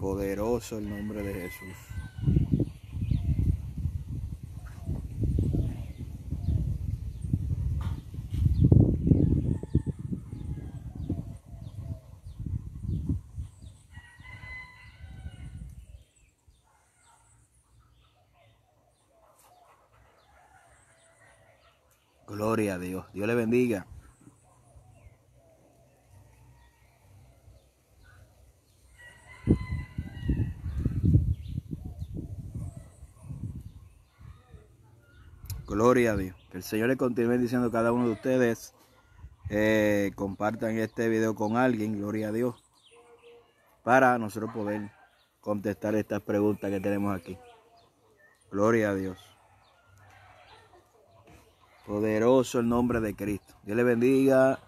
Poderoso el nombre de Jesús. a Dios. Que el Señor le continúe diciendo a cada uno de ustedes. Eh, compartan este video con alguien, gloria a Dios. Para nosotros poder contestar estas preguntas que tenemos aquí. Gloria a Dios. Poderoso el nombre de Cristo. Dios le bendiga.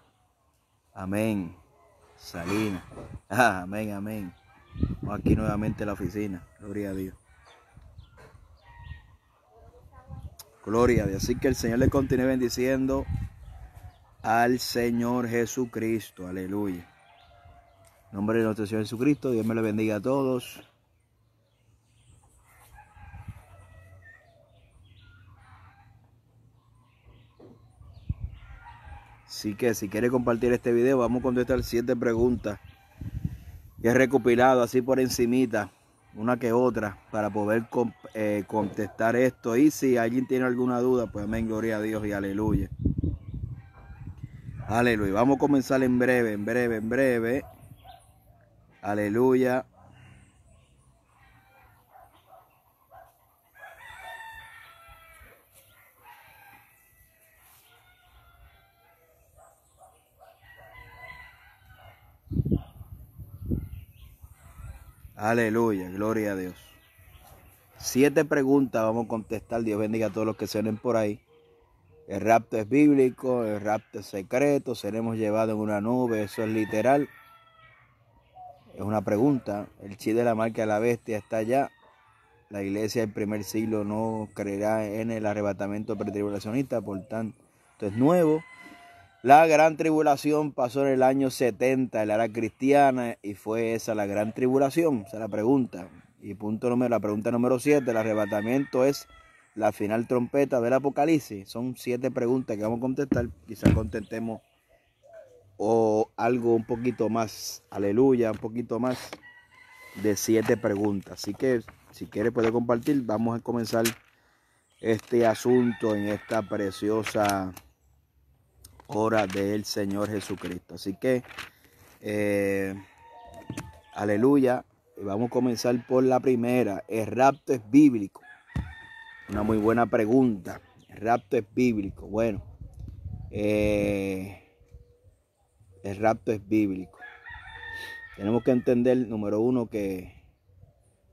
Amén. Salina. Ah, amén, amén. Aquí nuevamente la oficina. Gloria a Dios. Gloria a Así que el Señor le continúe bendiciendo al Señor Jesucristo. Aleluya. En nombre de nuestro Señor Jesucristo. Dios me lo bendiga a todos. Así que si quiere compartir este video, vamos a contestar siete preguntas que he recopilado así por encimita una que otra, para poder eh, contestar esto. Y si alguien tiene alguna duda, pues amén, gloria a Dios y aleluya. Aleluya. Vamos a comenzar en breve, en breve, en breve. Aleluya. Aleluya, gloria a Dios. Siete preguntas vamos a contestar. Dios bendiga a todos los que se ven por ahí. El rapto es bíblico, el rapto es secreto, seremos llevados en una nube, eso es literal. Es una pregunta. El chi de la marca de la bestia está allá. La iglesia del primer siglo no creerá en el arrebatamiento pretribulacionista, por tanto, esto es nuevo. La gran tribulación pasó en el año 70 en la era cristiana y fue esa la gran tribulación, se la pregunta. Y punto número, la pregunta número 7, el arrebatamiento es la final trompeta del Apocalipsis. Son siete preguntas que vamos a contestar, quizás contestemos o algo un poquito más, aleluya, un poquito más de siete preguntas. Así que si quieres puede compartir, vamos a comenzar este asunto en esta preciosa hora del Señor Jesucristo. Así que, eh, aleluya, vamos a comenzar por la primera. El rapto es bíblico. Una muy buena pregunta. El rapto es bíblico. Bueno, eh, el rapto es bíblico. Tenemos que entender, número uno, que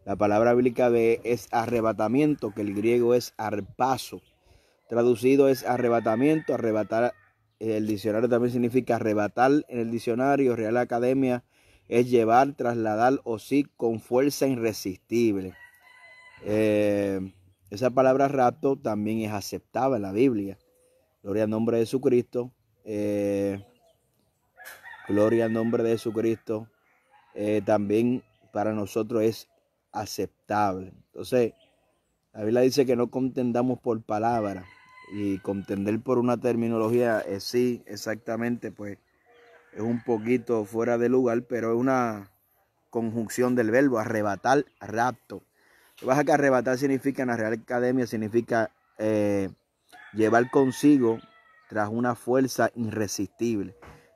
la palabra bíblica de es arrebatamiento, que el griego es arpaso. Traducido es arrebatamiento, arrebatar, el diccionario también significa arrebatar en el diccionario, Real Academia es llevar, trasladar o sí con fuerza irresistible. Eh, esa palabra rapto también es aceptada en la Biblia. Gloria al nombre de Jesucristo. Eh, gloria al nombre de Jesucristo. Eh, también para nosotros es aceptable. Entonces, la Biblia dice que no contendamos por palabra y contender por una terminología, es eh, sí, exactamente, pues es un poquito fuera de lugar, pero es una conjunción del verbo arrebatar, rapto. Lo que pasa que arrebatar significa, en la Real Academia, significa eh, llevar consigo tras una fuerza irresistible.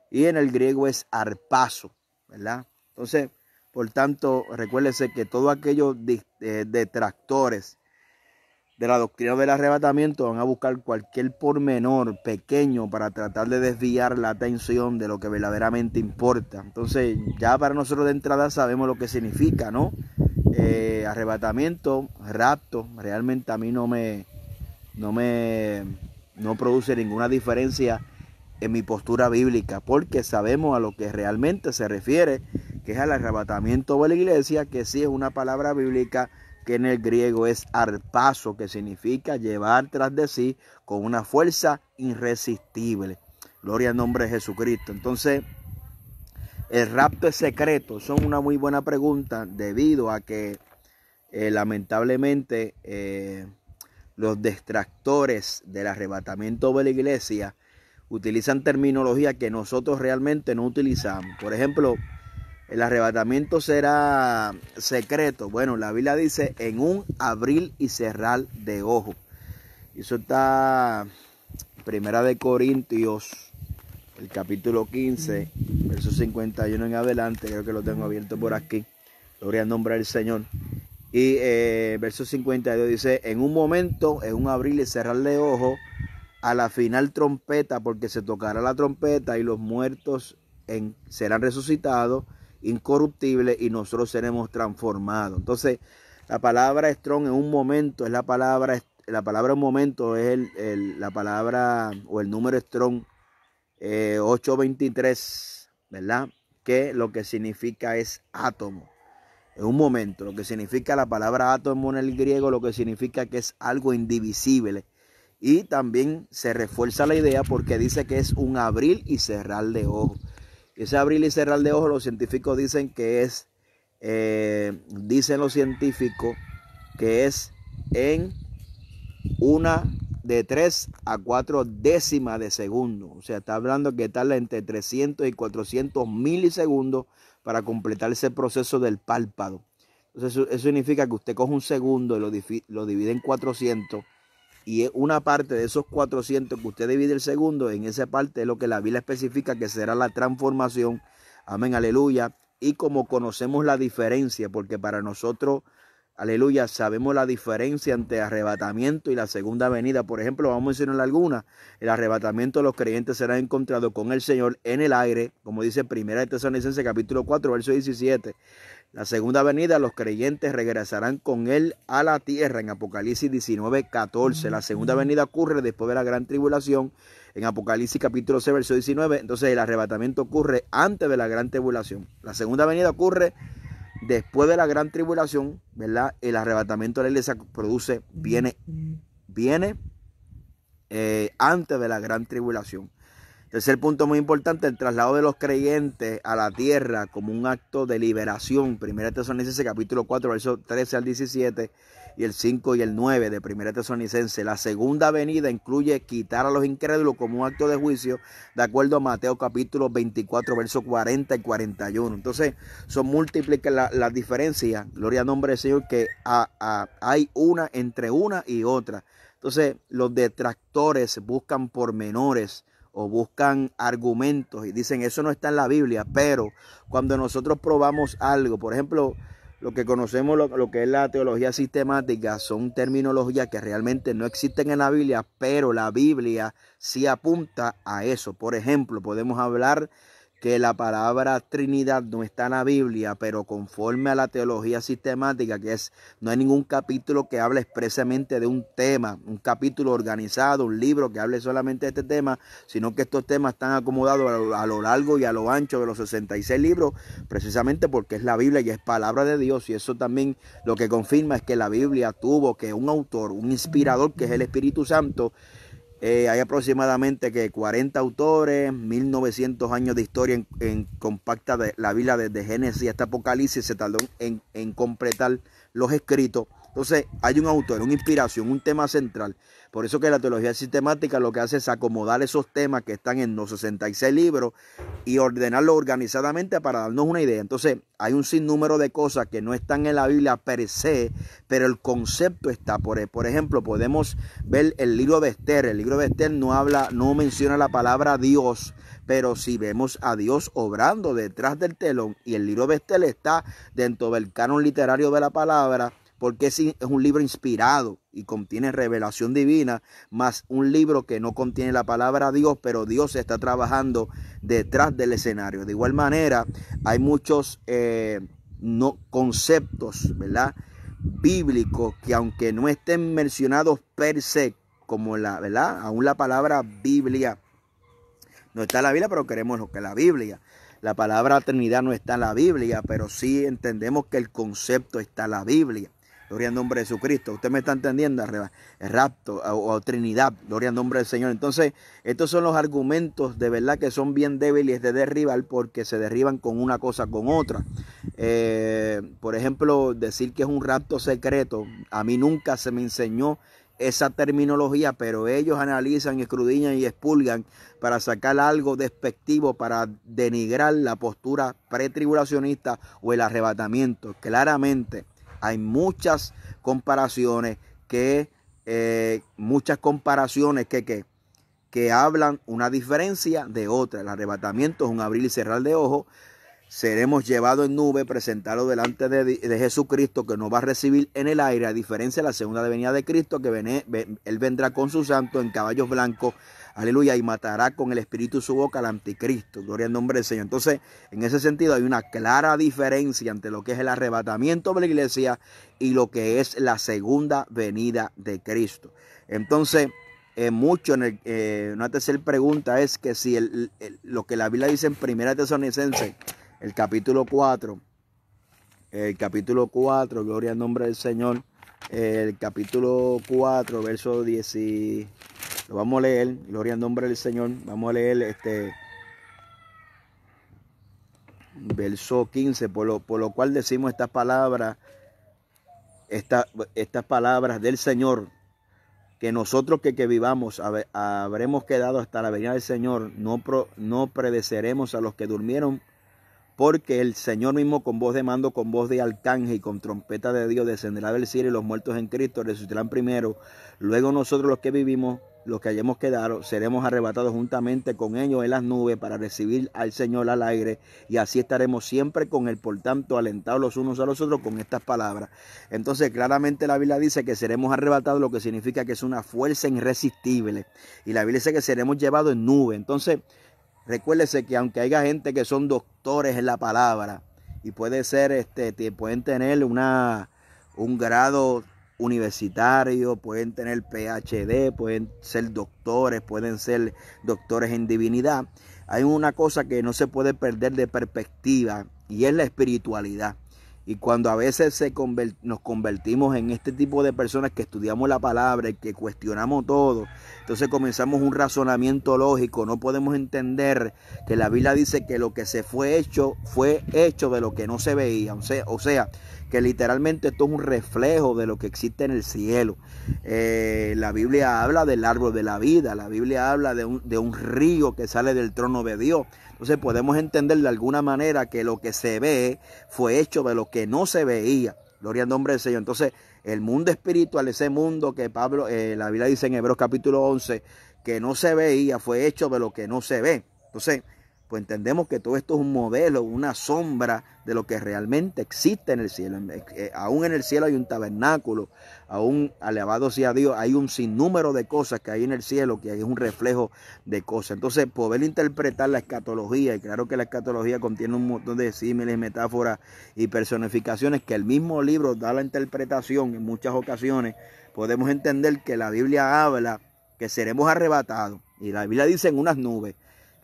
Y en el griego es arpazo, ¿verdad? Entonces, por tanto, recuérdese que todos aquellos eh, detractores de la doctrina del arrebatamiento van a buscar cualquier pormenor pequeño para tratar de desviar la atención de lo que verdaderamente importa. Entonces ya para nosotros de entrada sabemos lo que significa, ¿no? Eh, arrebatamiento, rapto, realmente a mí no me, no me, no produce ninguna diferencia en mi postura bíblica, porque sabemos a lo que realmente se refiere, que es al arrebatamiento de la iglesia, que sí es una palabra bíblica que en el griego es arpazo, que significa llevar tras de sí con una fuerza irresistible. Gloria al nombre de Jesucristo. Entonces, el rapto es secreto. Son una muy buena pregunta debido a que eh, lamentablemente eh, los distractores del arrebatamiento de la iglesia utilizan terminología que nosotros realmente no utilizamos. Por ejemplo, el arrebatamiento será secreto. Bueno, la Biblia dice en un abril y cerrar de ojo. Eso está Primera de Corintios, el capítulo 15, verso 51 en adelante. Creo que lo tengo abierto por aquí. Gloria a nombre del Señor. Y eh, verso 52 dice, en un momento, en un abril y cerrar de ojo a la final trompeta, porque se tocará la trompeta y los muertos serán resucitados incorruptible y nosotros seremos transformados. Entonces, la palabra strong en un momento es la palabra, la palabra en un momento es la palabra o el número strong 823, eh, ¿verdad? Que lo que significa es átomo. En un momento, lo que significa la palabra átomo en el griego, lo que significa que es algo indivisible. Y también se refuerza la idea porque dice que es un abrir y cerrar de ojos. Ese abrir y cerrar de ojos, los científicos dicen que es, eh, dicen los científicos que es en una de 3 a 4 décimas de segundo. O sea, está hablando que tarda entre 300 y 400 milisegundos para completar ese proceso del párpado. Entonces, eso, significa que usted coge un segundo y lo, lo divide en 400 y una parte de esos 400 que usted divide el segundo, en esa parte es lo que la Biblia especifica que será la transformación. Amén, aleluya. Y como conocemos la diferencia, porque para nosotros, aleluya, sabemos la diferencia entre arrebatamiento y la segunda venida. Por ejemplo, vamos a mencionar alguna. El arrebatamiento de los creyentes será encontrado con el Señor en el aire, como dice 1 Tesalonicenses capítulo 4, verso 17. La segunda venida, los creyentes regresarán con él a la tierra en Apocalipsis 19, 14. La segunda venida ocurre después de la gran tribulación en Apocalipsis capítulo 6, verso 19. Entonces el arrebatamiento ocurre antes de la gran tribulación. La segunda venida ocurre después de la gran tribulación, ¿verdad? El arrebatamiento de la iglesia produce, viene, viene eh, antes de la gran tribulación. Tercer punto muy importante, el traslado de los creyentes a la tierra como un acto de liberación. Primera Tesonicense capítulo 4, versos 13 al 17 y el 5 y el 9 de Primera Tesonicense. La segunda venida incluye quitar a los incrédulos como un acto de juicio, de acuerdo a Mateo capítulo 24, versos 40 y 41. Entonces, son múltiples las diferencias, gloria al nombre del Señor, que hay una entre una y otra. Entonces, los detractores buscan por menores o buscan argumentos y dicen eso no está en la Biblia, pero cuando nosotros probamos algo, por ejemplo, lo que conocemos, lo, que es la teología sistemática, son terminologías que realmente no existen en la Biblia, pero la Biblia sí apunta a eso. Por ejemplo, podemos hablar que la palabra Trinidad no está en la Biblia, pero conforme a la teología sistemática, que es, no hay ningún capítulo que hable expresamente de un tema, un capítulo organizado, un libro que hable solamente de este tema, sino que estos temas están acomodados a lo, a lo largo y a lo ancho de los 66 libros, precisamente porque es la Biblia y es palabra de Dios, y eso también lo que confirma es que la Biblia tuvo que un autor, un inspirador, que es el Espíritu Santo, eh, hay aproximadamente que 40 autores, 1900 años de historia en, compacta de la Biblia desde Génesis hasta Apocalipsis, se tardó en, en completar los escritos. Entonces hay un autor, una inspiración, un tema central. Por eso que la teología sistemática lo que hace es acomodar esos temas que están en los 66 libros y ordenarlo organizadamente para darnos una idea. Entonces, hay un sinnúmero de cosas que no están en la Biblia per se, pero el concepto está por Por ejemplo, podemos ver el libro de Esther. El libro de Esther no habla, no menciona la palabra Dios, pero si vemos a Dios obrando detrás del telón y el libro de Esther está dentro del canon literario de la palabra, porque es, es un libro inspirado y contiene revelación divina, más un libro que no contiene la palabra Dios, pero Dios está trabajando detrás del escenario. De igual manera, hay muchos eh, no, conceptos, ¿verdad? Bíblicos que aunque no estén mencionados per se, como la, ¿verdad? Aún la palabra Biblia. No está en la Biblia, pero queremos lo que la Biblia. La palabra Trinidad no está en la Biblia, pero sí entendemos que el concepto está en la Biblia. Gloria al nombre de Jesucristo. Usted me está entendiendo, el rapto o, Trinidad, gloria al nombre del Señor. Entonces, estos son los argumentos de verdad que son bien débiles de derribar porque se derriban con una cosa, con otra. Eh, por ejemplo, decir que es un rapto secreto, a mí nunca se me enseñó esa terminología, pero ellos analizan, escrudiñan y expulgan para sacar algo despectivo, para denigrar la postura pretribulacionista o el arrebatamiento. Claramente hay muchas comparaciones que, eh, muchas comparaciones que, que, que hablan una diferencia de otra. El arrebatamiento es un abrir y cerrar de ojos. Seremos llevados en nube, presentados delante de, Jesucristo, que nos va a recibir en el aire, a diferencia de la segunda venida de Cristo, que Él vendrá con su santo en caballos blancos aleluya, y matará con el espíritu su boca al anticristo, gloria al nombre del Señor. Entonces, en ese sentido hay una clara diferencia entre lo que es el arrebatamiento de la iglesia y lo que es la segunda venida de Cristo. Entonces, eh, mucho en el, eh, una tercera pregunta es que si el, lo que la Biblia dice en Primera Tesalonicense, el capítulo 4, el capítulo 4, gloria al nombre del Señor, el capítulo 4, verso 10. Lo vamos a leer, gloria en nombre del Señor. Vamos a leer este verso 15, por lo, cual decimos estas palabras, esta, estas palabras del Señor, que nosotros que, vivamos habremos quedado hasta la venida del Señor, no, no predeceremos a los que durmieron, porque el Señor mismo con voz de mando, con voz de arcángel y con trompeta de Dios descenderá del cielo y los muertos en Cristo resucitarán primero, luego nosotros los que vivimos los que hayamos quedado, seremos arrebatados juntamente con ellos en las nubes para recibir al Señor al aire y así estaremos siempre con Él. Por tanto, alentados los unos a los otros con estas palabras. Entonces, claramente la Biblia dice que seremos arrebatados, lo que significa que es una fuerza irresistible. Y la Biblia dice que seremos llevados en nube. Entonces, recuérdese que aunque haya gente que son doctores en la palabra y puede ser, este, pueden tener una, un grado universitario pueden tener PhD, pueden ser doctores, pueden ser doctores en divinidad. Hay una cosa que no se puede perder de perspectiva y es la espiritualidad. Y cuando a veces nos convertimos en este tipo de personas que estudiamos la palabra y que cuestionamos todo, entonces comenzamos un razonamiento lógico. No podemos entender que la Biblia dice que lo que se fue hecho fue hecho de lo que no se veía. O sea, que literalmente esto es un reflejo de lo que existe en el cielo. Eh, la Biblia habla del árbol de la vida, la Biblia habla de un río que sale del trono de Dios. Entonces podemos entender de alguna manera que lo que se ve fue hecho de lo que no se veía. Gloria al nombre del Señor. Entonces, el mundo espiritual, ese mundo que Pablo, eh, la Biblia dice en Hebreos capítulo 11, que no se veía, fue hecho de lo que no se ve. Entonces, pues entendemos que todo esto es un modelo, una sombra de lo que realmente existe en el cielo. Eh, eh, aún en el cielo hay un tabernáculo, aún, alabado sea Dios, hay un sinnúmero de cosas que hay en el cielo, que hay un reflejo de cosas. Entonces, poder interpretar la escatología, y claro que la escatología contiene un montón de símiles, metáforas y personificaciones que el mismo libro da la interpretación en muchas ocasiones, podemos entender que la Biblia habla que seremos arrebatados. Y la Biblia dice en unas nubes.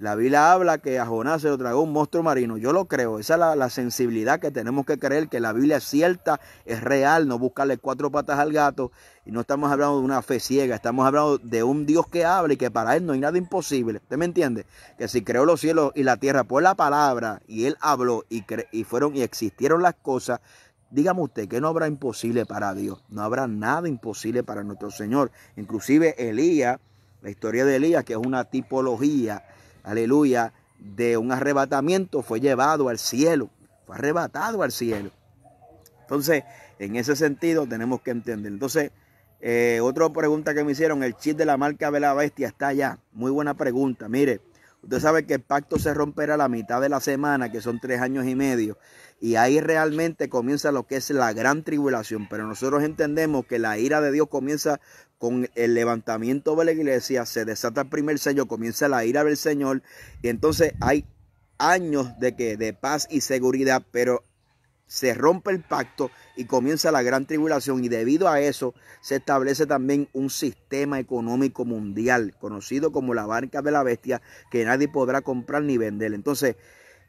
La Biblia habla que a Jonás se lo tragó un monstruo marino. Yo lo creo. Esa es la, sensibilidad que tenemos que creer que la Biblia es cierta, es real, no buscarle cuatro patas al gato. Y no estamos hablando de una fe ciega, estamos hablando de un Dios que habla y que para Él no hay nada imposible. ¿Usted me entiende? Que si creó los cielos y la tierra por la palabra y Él habló y, y fueron y existieron las cosas, Dígame usted que no habrá imposible para Dios, no habrá nada imposible para nuestro Señor. Inclusive Elías, la historia de Elías, que es una tipología aleluya, de un arrebatamiento, fue llevado al cielo, fue arrebatado al cielo. Entonces, en ese sentido tenemos que entender. Entonces, eh, otra pregunta que me hicieron, el chip de la marca de la bestia está allá. Muy buena pregunta. Mire, usted sabe que el pacto se romperá a la mitad de la semana, que son tres años y medio. Y ahí realmente comienza lo que es la gran tribulación. Pero nosotros entendemos que la ira de Dios comienza con el levantamiento de la iglesia, se desata el primer sello, comienza la ira del Señor, y entonces hay años de que de paz y seguridad, pero se rompe el pacto y comienza la gran tribulación y debido a eso se establece también un sistema económico mundial conocido como la barca de la bestia que nadie podrá comprar ni vender. Entonces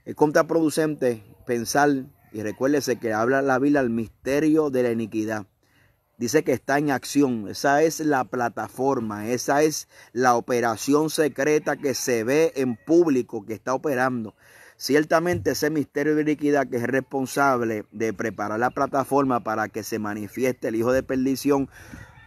es contraproducente pensar y recuérdese que habla la Biblia al misterio de la iniquidad. Dice que está en acción. Esa es la plataforma, esa es la operación secreta que se ve en público, que está operando. Ciertamente ese misterio de iniquidad que es responsable de preparar la plataforma para que se manifieste el hijo de perdición,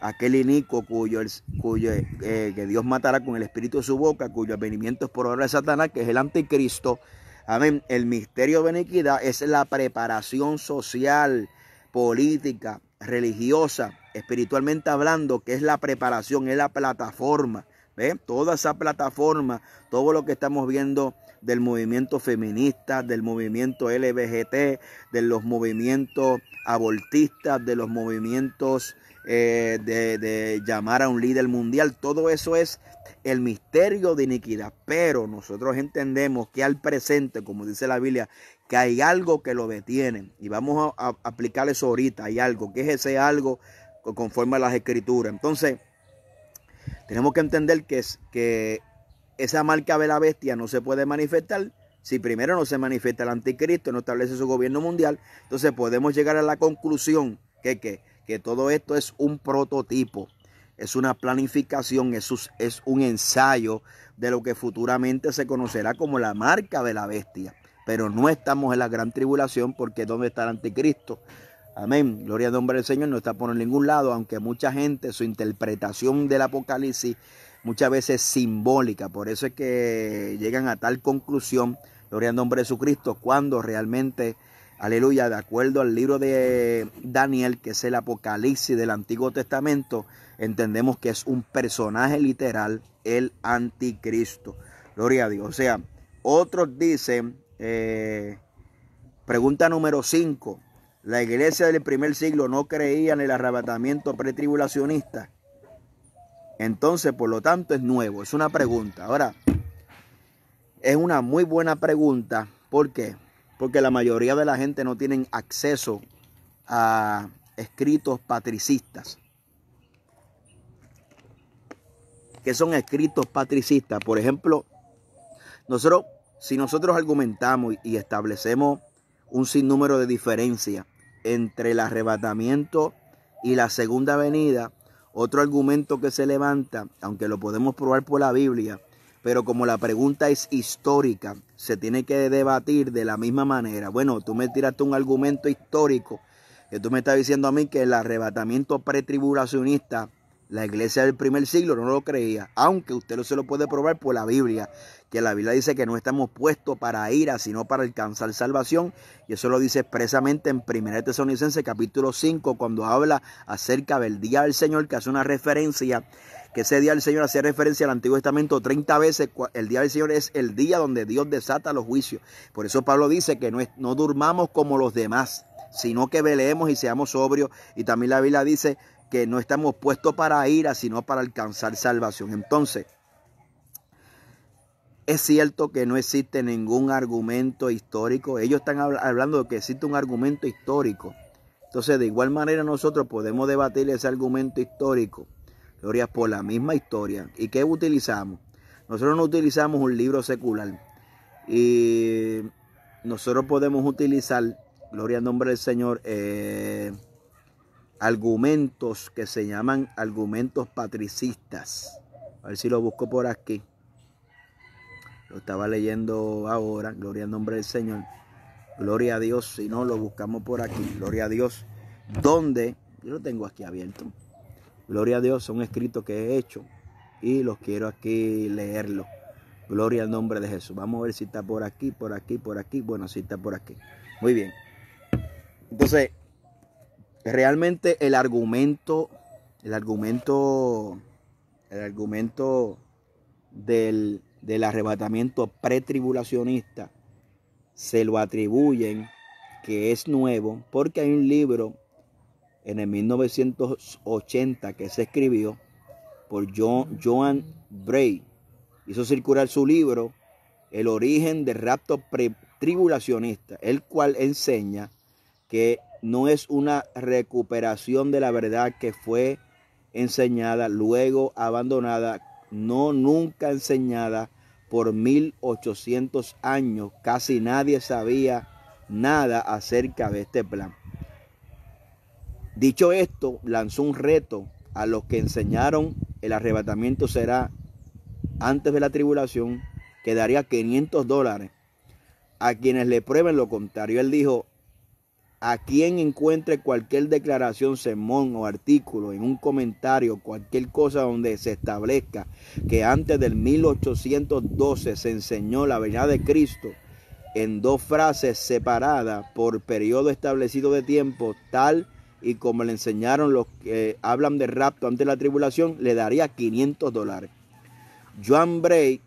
aquel inico cuyo, cuyo eh, que Dios matará con el espíritu de su boca, cuyo advenimiento es por obra de Satanás, que es el anticristo. Amén. El misterio de iniquidad es la preparación social, política, religiosa, espiritualmente hablando, que es la preparación, es la plataforma. ¿Ve? Toda esa plataforma, todo lo que estamos viendo del movimiento feminista, del movimiento LGBT, de los movimientos abortistas, de los movimientos eh, de, de llamar a un líder mundial, todo eso es el misterio de iniquidad. Pero nosotros entendemos que al presente, como dice la Biblia, que hay algo que lo detiene. Y vamos a, aplicarles aplicar eso ahorita. Hay algo, que es ese algo conforme a las escrituras. Entonces, tenemos que entender que, es, que esa marca de la bestia no se puede manifestar. Si primero no se manifiesta el anticristo, no establece su gobierno mundial, entonces podemos llegar a la conclusión que, todo esto es un prototipo, es una planificación, es, es un ensayo de lo que futuramente se conocerá como la marca de la bestia pero no estamos en la gran tribulación porque ¿dónde está el anticristo? Amén. Gloria al nombre del Señor. No está por ningún lado, aunque mucha gente, su interpretación del Apocalipsis muchas veces simbólica. Por eso es que llegan a tal conclusión, gloria al nombre de Jesucristo, cuando realmente, aleluya, de acuerdo al libro de Daniel, que es el Apocalipsis del Antiguo Testamento, entendemos que es un personaje literal, el anticristo. Gloria a Dios. O sea, otros dicen eh, pregunta número 5. La iglesia del primer siglo no creía en el arrebatamiento pretribulacionista. Entonces, por lo tanto, es nuevo. Es una pregunta. Ahora, es una muy buena pregunta. ¿Por qué? Porque la mayoría de la gente no tienen acceso a escritos patricistas. ¿Qué son escritos patricistas? Por ejemplo, nosotros si nosotros argumentamos y establecemos un sinnúmero de diferencia entre el arrebatamiento y la segunda venida, otro argumento que se levanta, aunque lo podemos probar por la Biblia, pero como la pregunta es histórica, se tiene que debatir de la misma manera. Bueno, tú me tiraste un argumento histórico, que tú me estás diciendo a mí que el arrebatamiento pretribulacionista la iglesia del primer siglo no lo creía, aunque usted se lo puede probar por la Biblia, que la Biblia dice que no estamos puestos para ira, sino para alcanzar salvación. Y eso lo dice expresamente en 1 Tesalonicense capítulo 5, cuando habla acerca del día del Señor, que hace una referencia, que ese día del Señor hace referencia al Antiguo Testamento 30 veces. El día del Señor es el día donde Dios desata los juicios. Por eso Pablo dice que no, no durmamos como los demás, sino que veleemos y seamos sobrios. Y también la Biblia dice que no estamos puestos para ira, sino para alcanzar salvación. Entonces, es cierto que no existe ningún argumento histórico. Ellos están hablando de que existe un argumento histórico. Entonces, de igual manera nosotros podemos debatir ese argumento histórico, Gloria, por la misma historia. ¿Y qué utilizamos? Nosotros no utilizamos un libro secular. Y nosotros podemos utilizar, Gloria al nombre del Señor, eh, argumentos que se llaman argumentos patricistas. A ver si lo busco por aquí. Lo estaba leyendo ahora, gloria al nombre del Señor. Gloria a Dios, si no, lo buscamos por aquí, gloria a Dios. Donde, yo lo tengo aquí abierto. Gloria a Dios, son escritos que he hecho y los quiero aquí leerlo. Gloria al nombre de Jesús. Vamos a ver si está por aquí, por aquí, por aquí. Bueno, si está por aquí. Muy bien. Entonces, realmente el argumento, el argumento, el argumento del, arrebatamiento pretribulacionista se lo atribuyen que es nuevo porque hay un libro en el 1980 que se escribió por John, Joan Bray. Hizo circular su libro El origen del rapto pretribulacionista, el cual enseña que no es una recuperación de la verdad que fue enseñada, luego abandonada, no nunca enseñada por 1800 años. Casi nadie sabía nada acerca de este plan. Dicho esto, lanzó un reto a los que enseñaron el arrebatamiento será antes de la tribulación, que daría 500 dólares a quienes le prueben lo contrario. Él dijo, a quien encuentre cualquier declaración, sermón o artículo en un comentario, cualquier cosa donde se establezca que antes del 1812 se enseñó la verdad de Cristo en dos frases separadas por periodo establecido de tiempo, tal y como le enseñaron los que hablan de rapto antes de la tribulación, le daría 500 dólares. Joan Bray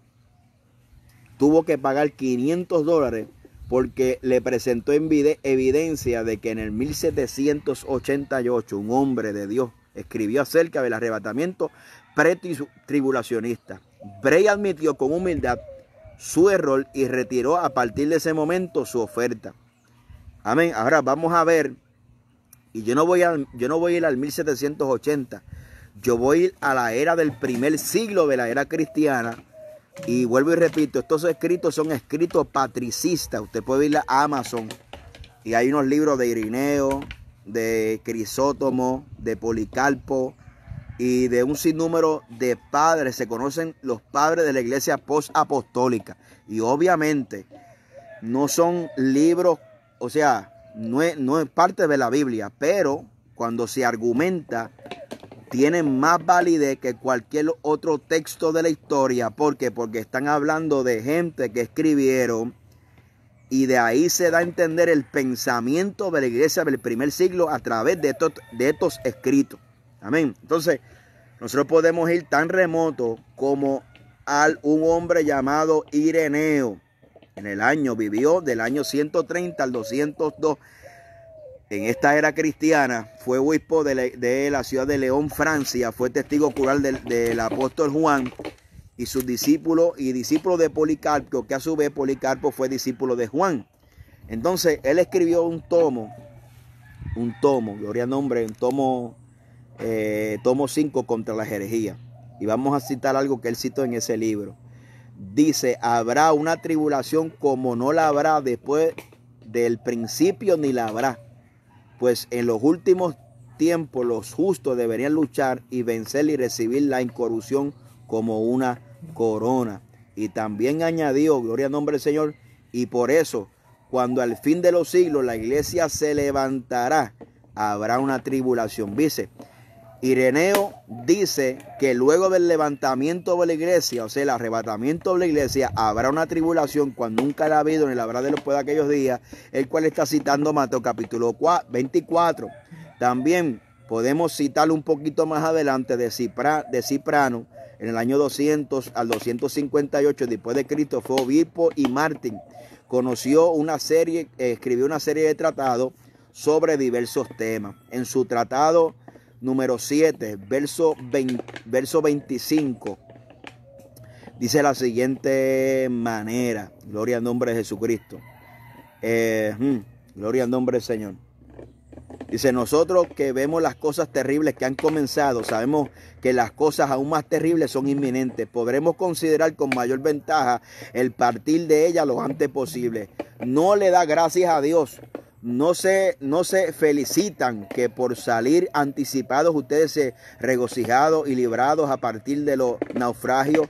tuvo que pagar 500 dólares porque le presentó en evidencia de que en el 1788 un hombre de Dios escribió acerca del arrebatamiento tribulacionista. Bray admitió con humildad su error y retiró a partir de ese momento su oferta. Amén. Ahora vamos a ver, y yo no voy a, yo no voy a ir al 1780, yo voy a ir a la era del primer siglo de la era cristiana, y vuelvo y repito, estos escritos son escritos patricistas. Usted puede ir a Amazon y hay unos libros de Irineo, de Crisótomo, de Policarpo y de un sinnúmero de padres. Se conocen los padres de la iglesia postapostólica. Y obviamente no son libros, o sea, no no es parte de la Biblia, pero cuando se argumenta tienen más validez que cualquier otro texto de la historia. ¿Por qué? Porque están hablando de gente que escribieron y de ahí se da a entender el pensamiento de la iglesia del primer siglo a través de estos, escritos. Amén. Entonces, nosotros podemos ir tan remoto como al un hombre llamado Ireneo. En el año vivió del año 130 al 202 en esta era cristiana, fue obispo de la, ciudad de León, Francia, fue testigo cural del, apóstol Juan y sus discípulos y discípulo de Policarpo, que a su vez Policarpo fue discípulo de Juan. Entonces, él escribió un tomo, un tomo, gloria al nombre, un tomo, eh, tomo 5 contra la herejía. Y vamos a citar algo que él citó en ese libro. Dice, habrá una tribulación como no la habrá después del principio ni la habrá pues en los últimos tiempos los justos deberían luchar y vencer y recibir la incorrupción como una corona. Y también añadió, gloria al nombre del Señor, y por eso, cuando al fin de los siglos la iglesia se levantará, habrá una tribulación. Dice, Ireneo dice que luego del levantamiento de la iglesia, o sea, el arrebatamiento de la iglesia, habrá una tribulación cuando nunca la ha habido ni la verdad de los pues de aquellos días, el cual está citando Mateo capítulo 24. También podemos citar un poquito más adelante de, de Ciprano, en el año 200 al 258 después de Cristo, fue obispo y Martín. Conoció una serie, escribió una serie de tratados sobre diversos temas. En su tratado número 7, verso, verso 25. Dice la siguiente manera, gloria al nombre de Jesucristo. Eh, hmm, gloria al nombre del Señor. Dice, nosotros que vemos las cosas terribles que han comenzado, sabemos que las cosas aún más terribles son inminentes. Podremos considerar con mayor ventaja el partir de ellas lo antes posible. No le da gracias a Dios no se, no se felicitan que por salir anticipados ustedes se regocijados y librados a partir de los naufragios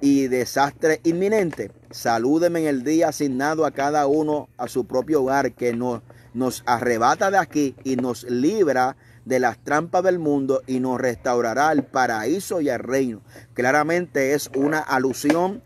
y desastres inminentes. Salúdenme en el día asignado a cada uno a su propio hogar que nos, nos arrebata de aquí y nos libra de las trampas del mundo y nos restaurará al paraíso y al reino. Claramente es una alusión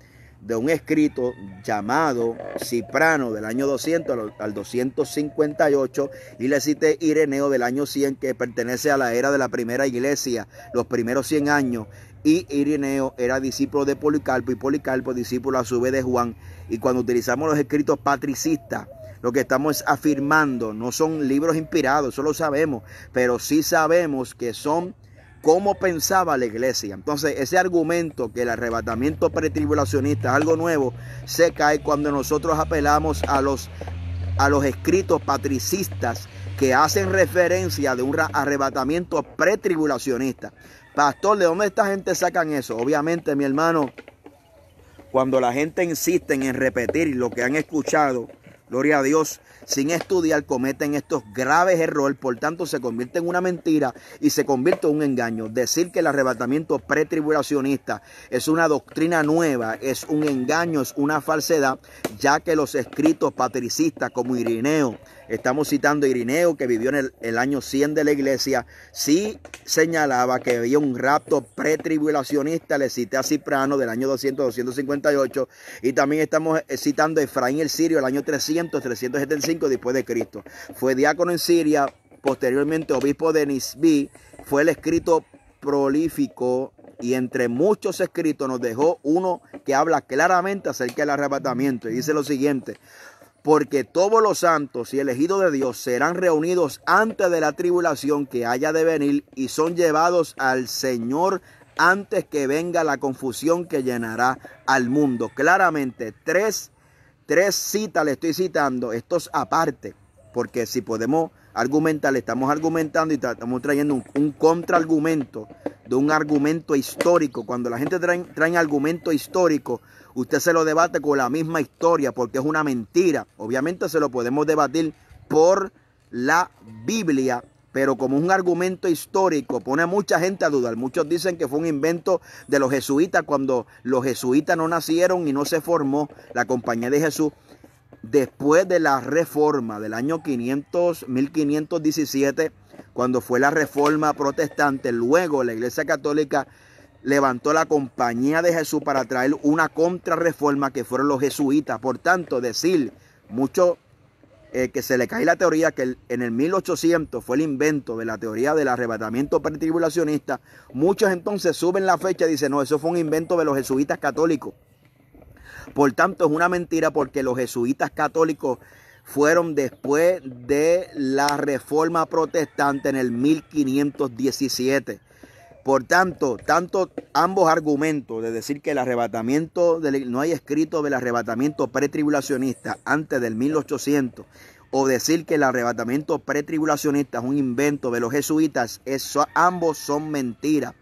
de un escrito llamado Ciprano del año 200 al 258 y le cite Ireneo del año 100 que pertenece a la era de la primera iglesia, los primeros 100 años. Y Ireneo era discípulo de Policarpo y Policarpo discípulo a su vez de Juan. Y cuando utilizamos los escritos patricistas, lo que estamos afirmando no son libros inspirados, eso lo sabemos, pero sí sabemos que son cómo pensaba la iglesia. Entonces, ese argumento que el arrebatamiento pretribulacionista es algo nuevo, se cae cuando nosotros apelamos a los, a los escritos patricistas que hacen referencia de un arrebatamiento pretribulacionista. Pastor, ¿de dónde esta gente sacan eso? Obviamente, mi hermano, cuando la gente insiste en repetir lo que han escuchado, gloria a Dios, sin estudiar cometen estos graves errores, por tanto se convierte en una mentira y se convierte en un engaño. Decir que el arrebatamiento pretribulacionista es una doctrina nueva, es un engaño, es una falsedad, ya que los escritos patricistas como Irineo, Estamos citando a Irineo, que vivió en el, año 100 de la iglesia. Sí señalaba que había un rapto pretribulacionista. Le cité a Ciprano del año 200-258. Y también estamos eh, citando a Efraín el Sirio del año 300-375 después de Cristo. Fue diácono en Siria, posteriormente obispo de Nisbi. Fue el escrito prolífico y entre muchos escritos nos dejó uno que habla claramente acerca del arrebatamiento y dice lo siguiente, porque todos los santos y elegidos de Dios serán reunidos antes de la tribulación que haya de venir y son llevados al Señor antes que venga la confusión que llenará al mundo. Claramente, tres, tres citas le estoy citando, estos aparte, porque si podemos argumentar, le estamos argumentando y estamos trayendo un, un contraargumento de un argumento histórico. Cuando la gente trae, trae argumento histórico, usted se lo debate con la misma historia porque es una mentira. Obviamente se lo podemos debatir por la Biblia, pero como un argumento histórico pone a mucha gente a dudar. Muchos dicen que fue un invento de los jesuitas cuando los jesuitas no nacieron y no se formó la Compañía de Jesús. Después de la reforma del año 500, 1517, cuando fue la reforma protestante, luego la Iglesia Católica levantó la compañía de Jesús para traer una contrarreforma que fueron los jesuitas. Por tanto, decir mucho eh, que se le cae la teoría que en el 1800 fue el invento de la teoría del arrebatamiento pretribulacionista, muchos entonces suben la fecha y dicen, no, eso fue un invento de los jesuitas católicos. Por tanto, es una mentira porque los jesuitas católicos fueron después de la reforma protestante en el 1517. Por tanto, tanto ambos argumentos de decir que el arrebatamiento, del, e, no hay escrito del arrebatamiento pretribulacionista antes del 1800, o decir que el arrebatamiento pretribulacionista es un invento de los jesuitas, eso, ambos son mentiras.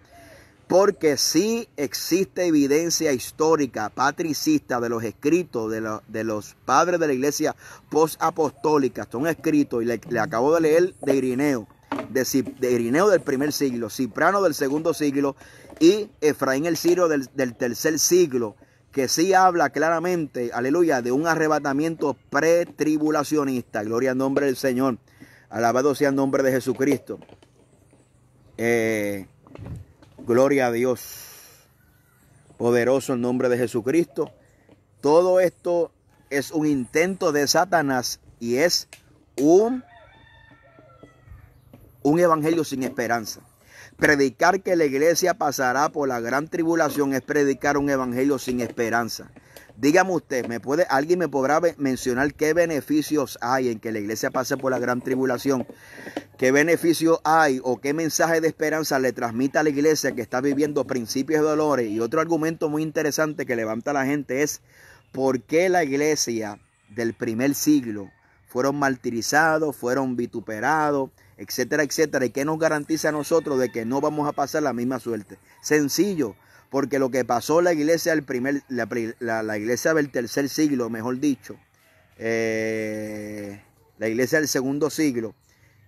Porque sí existe evidencia histórica patricista de los escritos de, los padres de la iglesia postapostólica. Son escritos, y le, acabo de leer de Irineo, de, Irineo del primer siglo, Ciprano del segundo siglo y Efraín el Ciro del, tercer siglo, que sí habla claramente, aleluya, de un arrebatamiento pretribulacionista. Gloria al nombre del Señor. Alabado sea el nombre de Jesucristo. Eh, Gloria a Dios. Poderoso en nombre de Jesucristo. Todo esto es un intento de Satanás y es un, un evangelio sin esperanza. Predicar que la iglesia pasará por la gran tribulación es predicar un evangelio sin esperanza. Dígame usted, ¿me puede, ¿alguien me podrá mencionar qué beneficios hay en que la iglesia pase por la gran tribulación? ¿Qué beneficio hay o qué mensaje de esperanza le transmite a la iglesia que está viviendo principios de dolores? Y otro argumento muy interesante que levanta la gente es por qué la iglesia del primer siglo fueron martirizados, fueron vituperados, etcétera, etcétera. ¿Y qué nos garantiza a nosotros de que no vamos a pasar la misma suerte? Sencillo, porque lo que pasó la iglesia del primer, la, la, iglesia del tercer siglo, mejor dicho, eh, la iglesia del segundo siglo,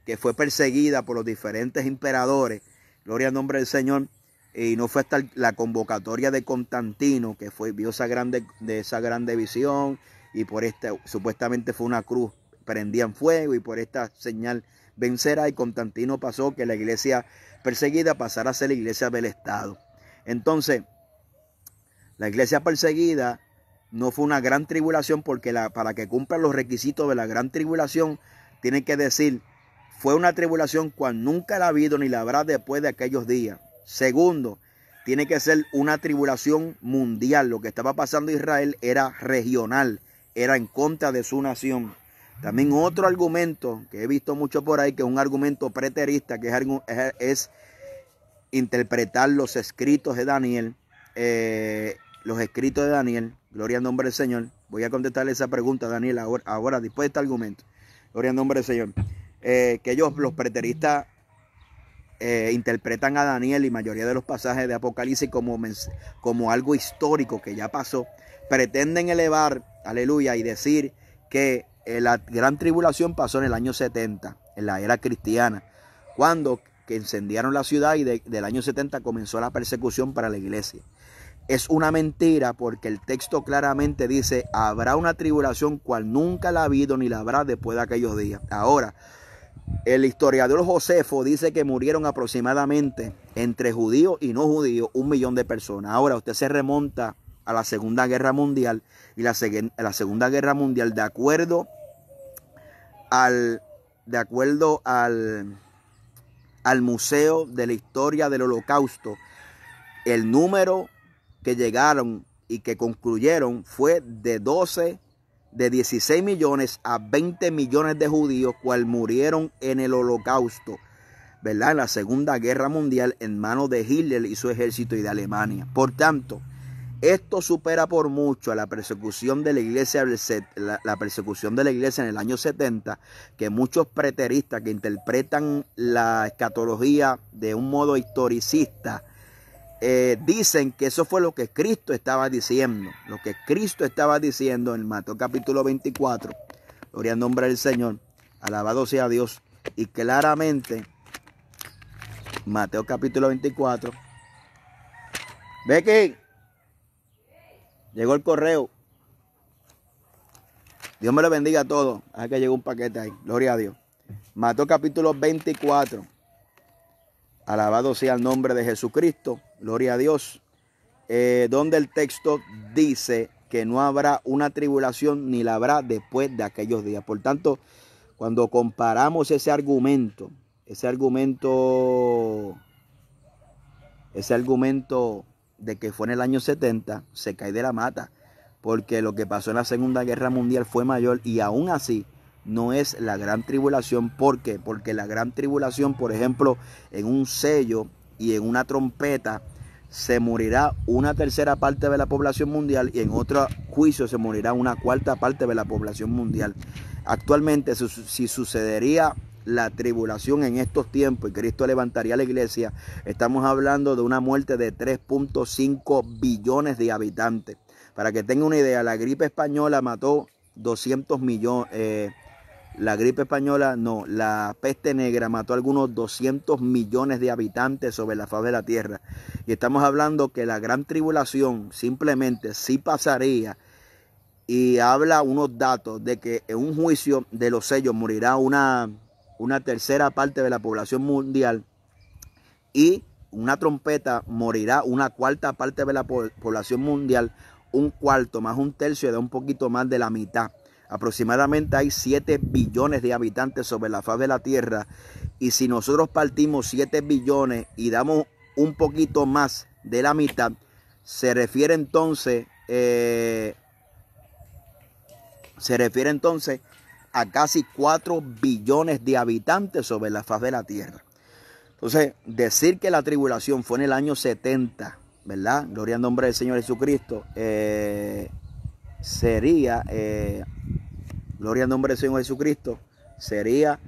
que fue perseguida por los diferentes emperadores, gloria al nombre del Señor, y no fue hasta la convocatoria de Constantino que fue, vio esa grande, de esa grande visión y por esta, supuestamente fue una cruz, prendían fuego y por esta señal vencerá y Constantino pasó que la iglesia perseguida pasara a ser la iglesia del Estado. Entonces, la iglesia perseguida no fue una gran tribulación porque la, para que cumplan los requisitos de la gran tribulación, tiene que decir fue una tribulación cual nunca la ha habido ni la habrá después de aquellos días. Segundo, tiene que ser una tribulación mundial. Lo que estaba pasando Israel era regional, era en contra de su nación. También otro argumento que he visto mucho por ahí, que es un argumento preterista, que es, interpretar los escritos de Daniel, eh, los escritos de Daniel, gloria al nombre del Señor. Voy a contestarle esa pregunta, Daniel, ahora, ahora después de este argumento. Gloria al nombre del Señor. Eh, que ellos, los preteristas, eh, interpretan a Daniel y mayoría de los pasajes de Apocalipsis como, como algo histórico que ya pasó, pretenden elevar, aleluya, y decir que eh, la gran tribulación pasó en el año 70, en la era cristiana, cuando que incendiaron la ciudad y del año 70 comenzó la persecución para la iglesia. Es una mentira porque el texto claramente dice, habrá una tribulación cual nunca la ha habido ni la habrá después de aquellos días. Ahora, el historiador Josefo dice que murieron aproximadamente entre judíos y no judíos un millón de personas. Ahora usted se remonta a la Segunda Guerra Mundial y la, la Segunda Guerra Mundial de acuerdo al de acuerdo al, al Museo de la Historia del Holocausto, el número que llegaron y que concluyeron fue de 12 de 16 millones a 20 millones de judíos, cual murieron en el holocausto, ¿verdad? En la Segunda Guerra Mundial en manos de Hitler y su ejército y de Alemania. Por tanto, esto supera por mucho a la persecución de la iglesia, la persecución de la iglesia en el año 70, que muchos preteristas que interpretan la escatología de un modo historicista, eh, dicen que eso fue lo que Cristo estaba diciendo, lo que Cristo estaba diciendo en Mateo capítulo 24. Gloria al nombre del Señor, alabado sea Dios. Y claramente, Mateo capítulo 24. qué? llegó el correo. Dios me lo bendiga a todos. ver ah, que llegó un paquete ahí. Gloria a Dios. Mateo capítulo 24. Alabado sea el nombre de Jesucristo gloria a Dios, eh, donde el texto dice que no habrá una tribulación ni la habrá después de aquellos días. Por tanto, cuando comparamos ese argumento, ese argumento, ese argumento de que fue en el año 70, se cae de la mata, porque lo que pasó en la Segunda Guerra Mundial fue mayor y aún así no es la gran tribulación. ¿Por qué? Porque la gran tribulación, por ejemplo, en un sello y en una trompeta se morirá una tercera parte de la población mundial y en otro juicio se morirá una cuarta parte de la población mundial. Actualmente, si sucedería la tribulación en estos tiempos y Cristo levantaría la iglesia, estamos hablando de una muerte de 3.5 billones de habitantes. Para que tenga una idea, la gripe española mató 200 millones. Eh, la gripe española no, la peste negra mató a algunos 200 millones de habitantes sobre la faz de la tierra. Y estamos hablando que la gran tribulación simplemente sí pasaría. Y habla unos datos de que en un juicio de los sellos morirá una, una tercera parte de la población mundial. Y una trompeta morirá una cuarta parte de la población mundial. Un cuarto más un tercio de un poquito más de la mitad. Aproximadamente hay 7 billones de habitantes sobre la faz de la Tierra y si nosotros partimos 7 billones y damos un poquito más de la mitad, se refiere entonces, eh, se refiere entonces a casi 4 billones de habitantes sobre la faz de la Tierra. Entonces, decir que la tribulación fue en el año 70, ¿verdad? Gloria al nombre del Señor Jesucristo, eh, sería... Eh, gloria al nombre del Señor Jesucristo, sería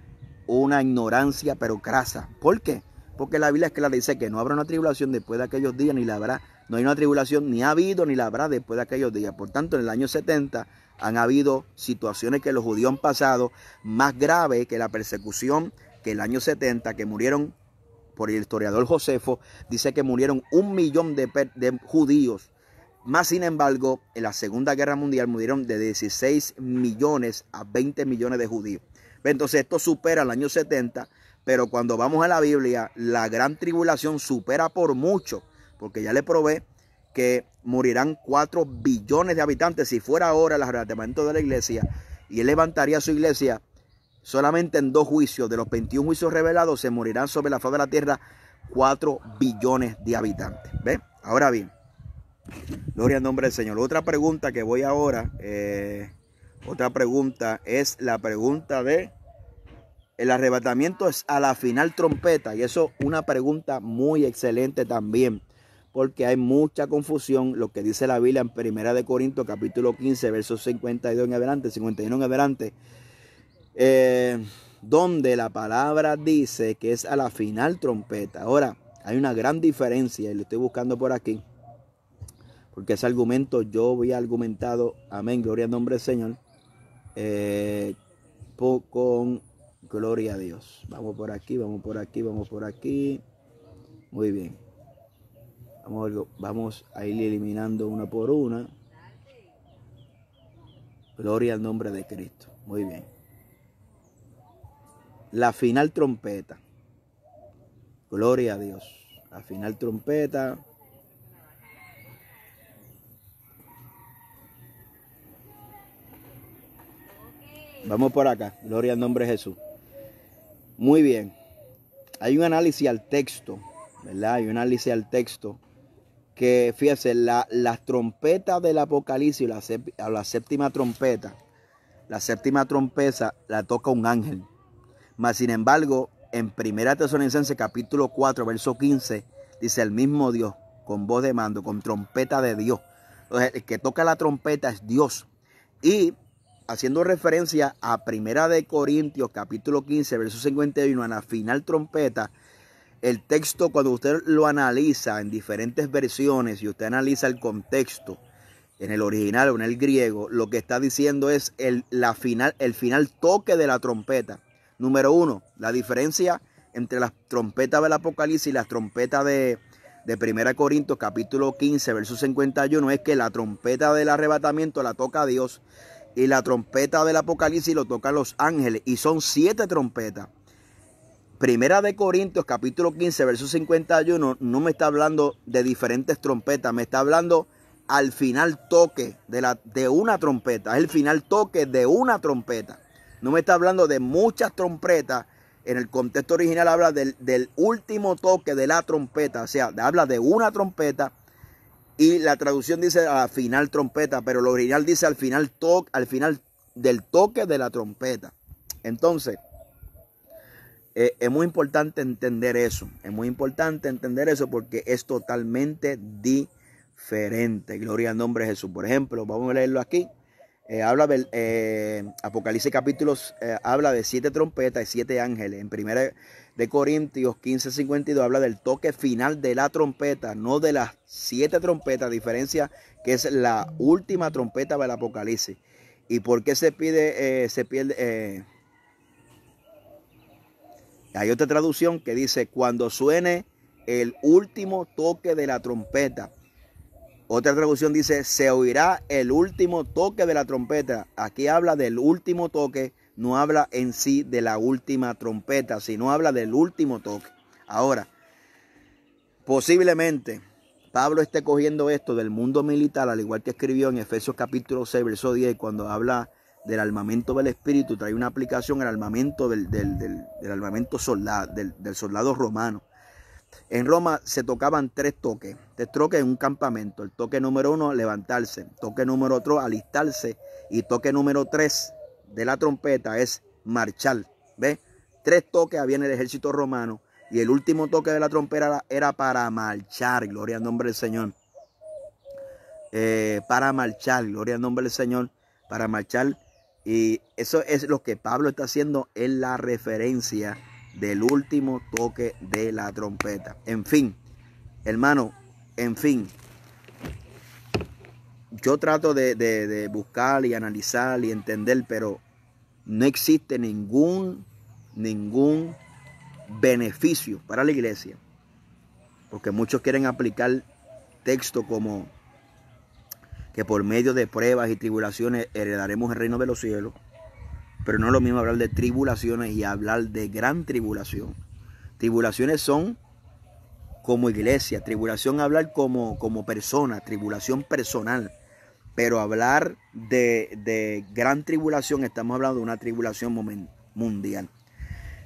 una ignorancia pero crasa. ¿Por qué? Porque la Biblia es que dice que no habrá una tribulación después de aquellos días, ni la habrá, no hay una tribulación, ni ha habido, ni la habrá después de aquellos días. Por tanto, en el año 70 han habido situaciones que los judíos han pasado más grave que la persecución que el año 70, que murieron, por el historiador Josefo, dice que murieron un millón de judíos más sin embargo, en la Segunda Guerra Mundial murieron de 16 millones a 20 millones de judíos. Entonces esto supera el año 70, pero cuando vamos a la Biblia, la gran tribulación supera por mucho, porque ya le probé que morirán 4 billones de habitantes. Si fuera ahora el arrebatamiento de la iglesia y él levantaría su iglesia, solamente en dos juicios, de los 21 juicios revelados, se morirán sobre la faz de la tierra 4 billones de habitantes. ¿Ve? Ahora bien, Gloria al nombre del Señor. Otra pregunta que voy ahora, eh, otra pregunta es la pregunta de el arrebatamiento es a la final trompeta y eso una pregunta muy excelente también porque hay mucha confusión lo que dice la Biblia en Primera de Corinto capítulo 15 versos 52 en adelante, 51 en adelante, eh, donde la palabra dice que es a la final trompeta. Ahora, hay una gran diferencia y lo estoy buscando por aquí porque ese argumento yo había argumentado, amén, gloria al nombre del Señor, eh, con gloria a Dios. Vamos por aquí, vamos por aquí, vamos por aquí. Muy bien. Vamos, vamos a ir eliminando una por una. Gloria al nombre de Cristo. Muy bien. La final trompeta. Gloria a Dios. La final trompeta. Vamos por acá. Gloria al nombre de Jesús. Muy bien. Hay un análisis al texto, ¿verdad? Hay un análisis al texto que, fíjense, las trompetas del Apocalipsis, la, la séptima trompeta, la séptima trompeta la toca un ángel. Mas, sin embargo, en 1 Tesalonicenses capítulo 4, verso 15, dice el mismo Dios, con voz de mando, con trompeta de Dios. Entonces, el que toca la trompeta es Dios. Y haciendo referencia a Primera de Corintios capítulo 15, verso 51, a la final trompeta, el texto cuando usted lo analiza en diferentes versiones y usted analiza el contexto en el original o en el griego, lo que está diciendo es el, la final, el final toque de la trompeta. Número uno, la diferencia entre las trompetas del Apocalipsis y las trompetas de, de Corintios capítulo 15, verso 51, es que la trompeta del arrebatamiento la toca Dios y la trompeta del Apocalipsis lo tocan los ángeles y son siete trompetas. Primera de Corintios capítulo 15 verso 51 no me está hablando de diferentes trompetas, me está hablando al final toque de, la, de una trompeta, es el final toque de una trompeta. No me está hablando de muchas trompetas, en el contexto original habla del, del último toque de la trompeta, o sea, habla de una trompeta y la traducción dice al final trompeta, pero lo original dice al final toque, al final del toque de la trompeta. Entonces, eh, es muy importante entender eso. Es muy importante entender eso porque es totalmente diferente. Gloria al nombre de Jesús. Por ejemplo, vamos a leerlo aquí. Eh, habla del eh, Apocalipsis capítulos habla de siete trompetas y siete ángeles. En primera de Corintios 15:52 habla del toque final de la trompeta, no de las siete trompetas, diferencia que es la última trompeta del Apocalipsis. ¿Y por qué se pide, eh, se pierde? Eh? Hay otra traducción que dice, cuando suene el último toque de la trompeta. Otra traducción dice, se oirá el último toque de la trompeta. Aquí habla del último toque no habla en sí de la última trompeta, sino habla del último toque. Ahora, posiblemente Pablo esté cogiendo esto del mundo militar, al igual que escribió en Efesios capítulo 6, verso 10, cuando habla del armamento del espíritu, trae una aplicación al armamento del, armamento soldado, del soldado romano. En Roma se tocaban tres toques. de toques en un campamento. El toque número uno, levantarse. Toque número otro, alistarse. Y toque número tres, de la trompeta es marchar. ve Tres toques había en el ejército romano y el último toque de la trompeta era para marchar, gloria al nombre del Señor. Eh, para marchar, gloria al nombre del Señor, para marchar. Y eso es lo que Pablo está haciendo en la referencia del último toque de la trompeta. En fin, hermano, en fin, yo trato de, buscar y analizar y entender, pero no existe ningún, ningún beneficio para la iglesia. Porque muchos quieren aplicar texto como que por medio de pruebas y tribulaciones heredaremos el reino de los cielos. Pero no es lo mismo hablar de tribulaciones y hablar de gran tribulación. Tribulaciones son como iglesia, tribulación hablar como, como persona, tribulación personal. Pero hablar de, gran tribulación, estamos hablando de una tribulación mundial.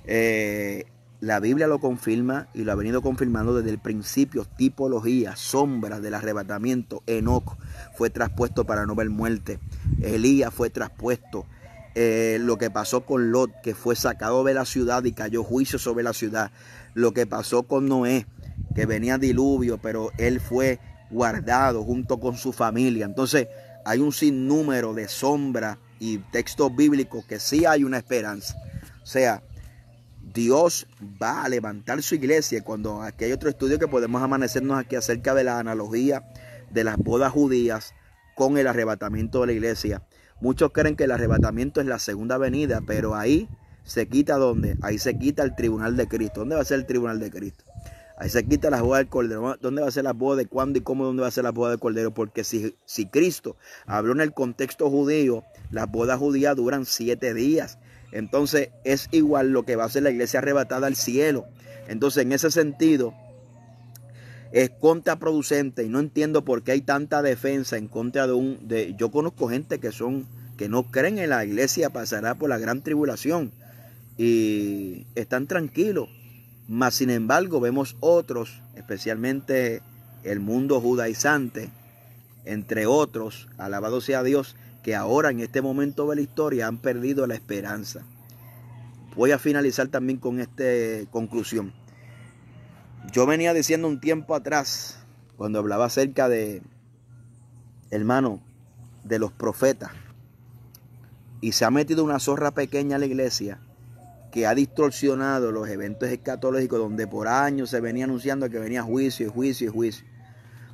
Eh, la Biblia lo confirma y lo ha venido confirmando desde el principio, tipología, sombras del arrebatamiento. Enoch fue traspuesto para no ver muerte. Elías fue traspuesto. Eh, lo que pasó con Lot, que fue sacado de la ciudad y cayó juicio sobre la ciudad. Lo que pasó con Noé, que venía diluvio, pero él fue guardado junto con su familia. Entonces, hay un sinnúmero de sombra y textos bíblicos que sí hay una esperanza. O sea, Dios va a levantar su iglesia. Cuando aquí hay otro estudio que podemos amanecernos aquí acerca de la analogía de las bodas judías con el arrebatamiento de la iglesia. Muchos creen que el arrebatamiento es la segunda venida, pero ahí se quita dónde, Ahí se quita el tribunal de Cristo. ¿Dónde va a ser el tribunal de Cristo? Ahí se quita la boda del Cordero. ¿Dónde va a ser la boda? ¿De cuándo y cómo? ¿Dónde va a ser la boda del Cordero? Porque si, si Cristo habló en el contexto judío, las bodas judías duran siete días. Entonces es igual lo que va a ser la iglesia arrebatada al cielo. Entonces en ese sentido es contraproducente y no entiendo por qué hay tanta defensa en contra de un... De, yo conozco gente que son que no creen en la iglesia pasará por la gran tribulación y están tranquilos mas sin embargo vemos otros, especialmente el mundo judaizante, entre otros, alabado sea Dios, que ahora en este momento de la historia han perdido la esperanza. Voy a finalizar también con esta conclusión. Yo venía diciendo un tiempo atrás, cuando hablaba acerca de, hermano, de los profetas, y se ha metido una zorra pequeña a la iglesia que ha distorsionado los eventos escatológicos donde por años se venía anunciando que venía juicio y juicio y juicio.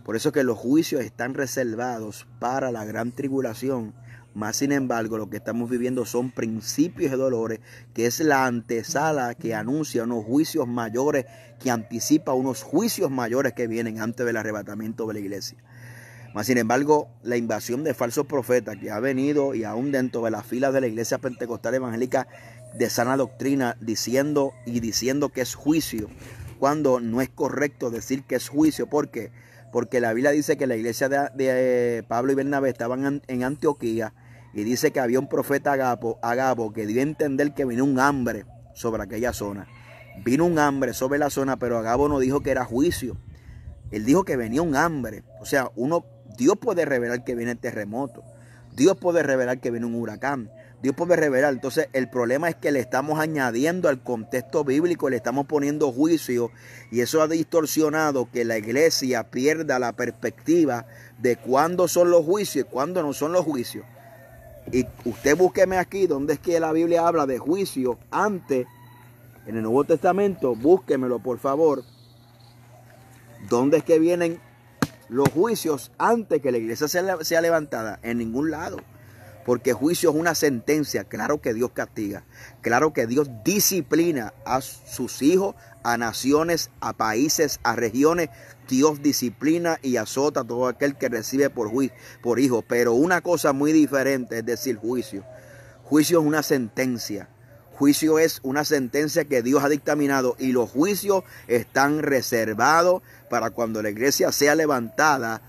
Por eso es que los juicios están reservados para la gran tribulación. Más sin embargo, lo que estamos viviendo son principios de dolores, que es la antesala que anuncia unos juicios mayores, que anticipa unos juicios mayores que vienen antes del arrebatamiento de la iglesia. Más sin embargo, la invasión de falsos profetas que ha venido y aún dentro de las filas de la iglesia pentecostal evangélica de sana doctrina diciendo y diciendo que es juicio, cuando no es correcto decir que es juicio. ¿Por qué? Porque la Biblia dice que la iglesia de, eh, Pablo y Bernabé estaban en Antioquía y dice que había un profeta Agapo, que dio a entender que vino un hambre sobre aquella zona. Vino un hambre sobre la zona, pero Agabo no dijo que era juicio. Él dijo que venía un hambre. O sea, uno, Dios puede revelar que viene terremoto. Dios puede revelar que viene un huracán. Dios puede revelar. Entonces, el problema es que le estamos añadiendo al contexto bíblico, le estamos poniendo juicio y eso ha distorsionado que la iglesia pierda la perspectiva de cuándo son los juicios y cuándo no son los juicios. Y usted búsqueme aquí donde es que la Biblia habla de juicio antes, en el Nuevo Testamento, búsquemelo por favor. ¿Dónde es que vienen los juicios antes que la iglesia sea, sea levantada? En ningún lado porque juicio es una sentencia. Claro que Dios castiga, claro que Dios disciplina a sus hijos, a naciones, a países, a regiones. Dios disciplina y azota a todo aquel que recibe por, por hijo. Pero una cosa muy diferente es decir juicio. Juicio es una sentencia. Juicio es una sentencia que Dios ha dictaminado y los juicios están reservados para cuando la iglesia sea levantada,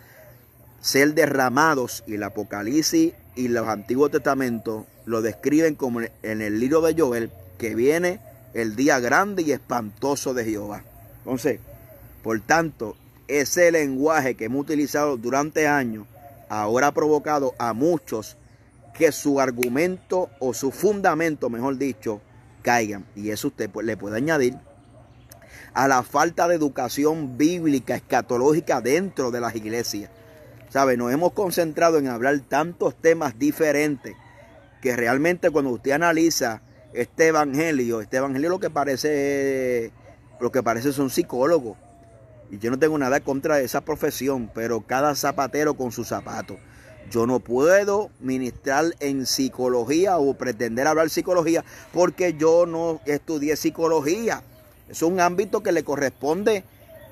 ser derramados. Y el Apocalipsis y los Antiguos Testamentos lo describen como en el libro de Joel que viene el día grande y espantoso de Jehová. Entonces, por tanto, ese lenguaje que hemos utilizado durante años ahora ha provocado a muchos que su argumento o su fundamento, mejor dicho, caigan. Y eso usted le puede añadir a la falta de educación bíblica, escatológica dentro de las iglesias. ¿Sabe? Nos hemos concentrado en hablar tantos temas diferentes que realmente cuando usted analiza este evangelio, este evangelio lo que parece, lo que parece son psicólogos. Y yo no tengo nada contra esa profesión, pero cada zapatero con su zapato. Yo no puedo ministrar en psicología o pretender hablar psicología porque yo no estudié psicología. Es un ámbito que le corresponde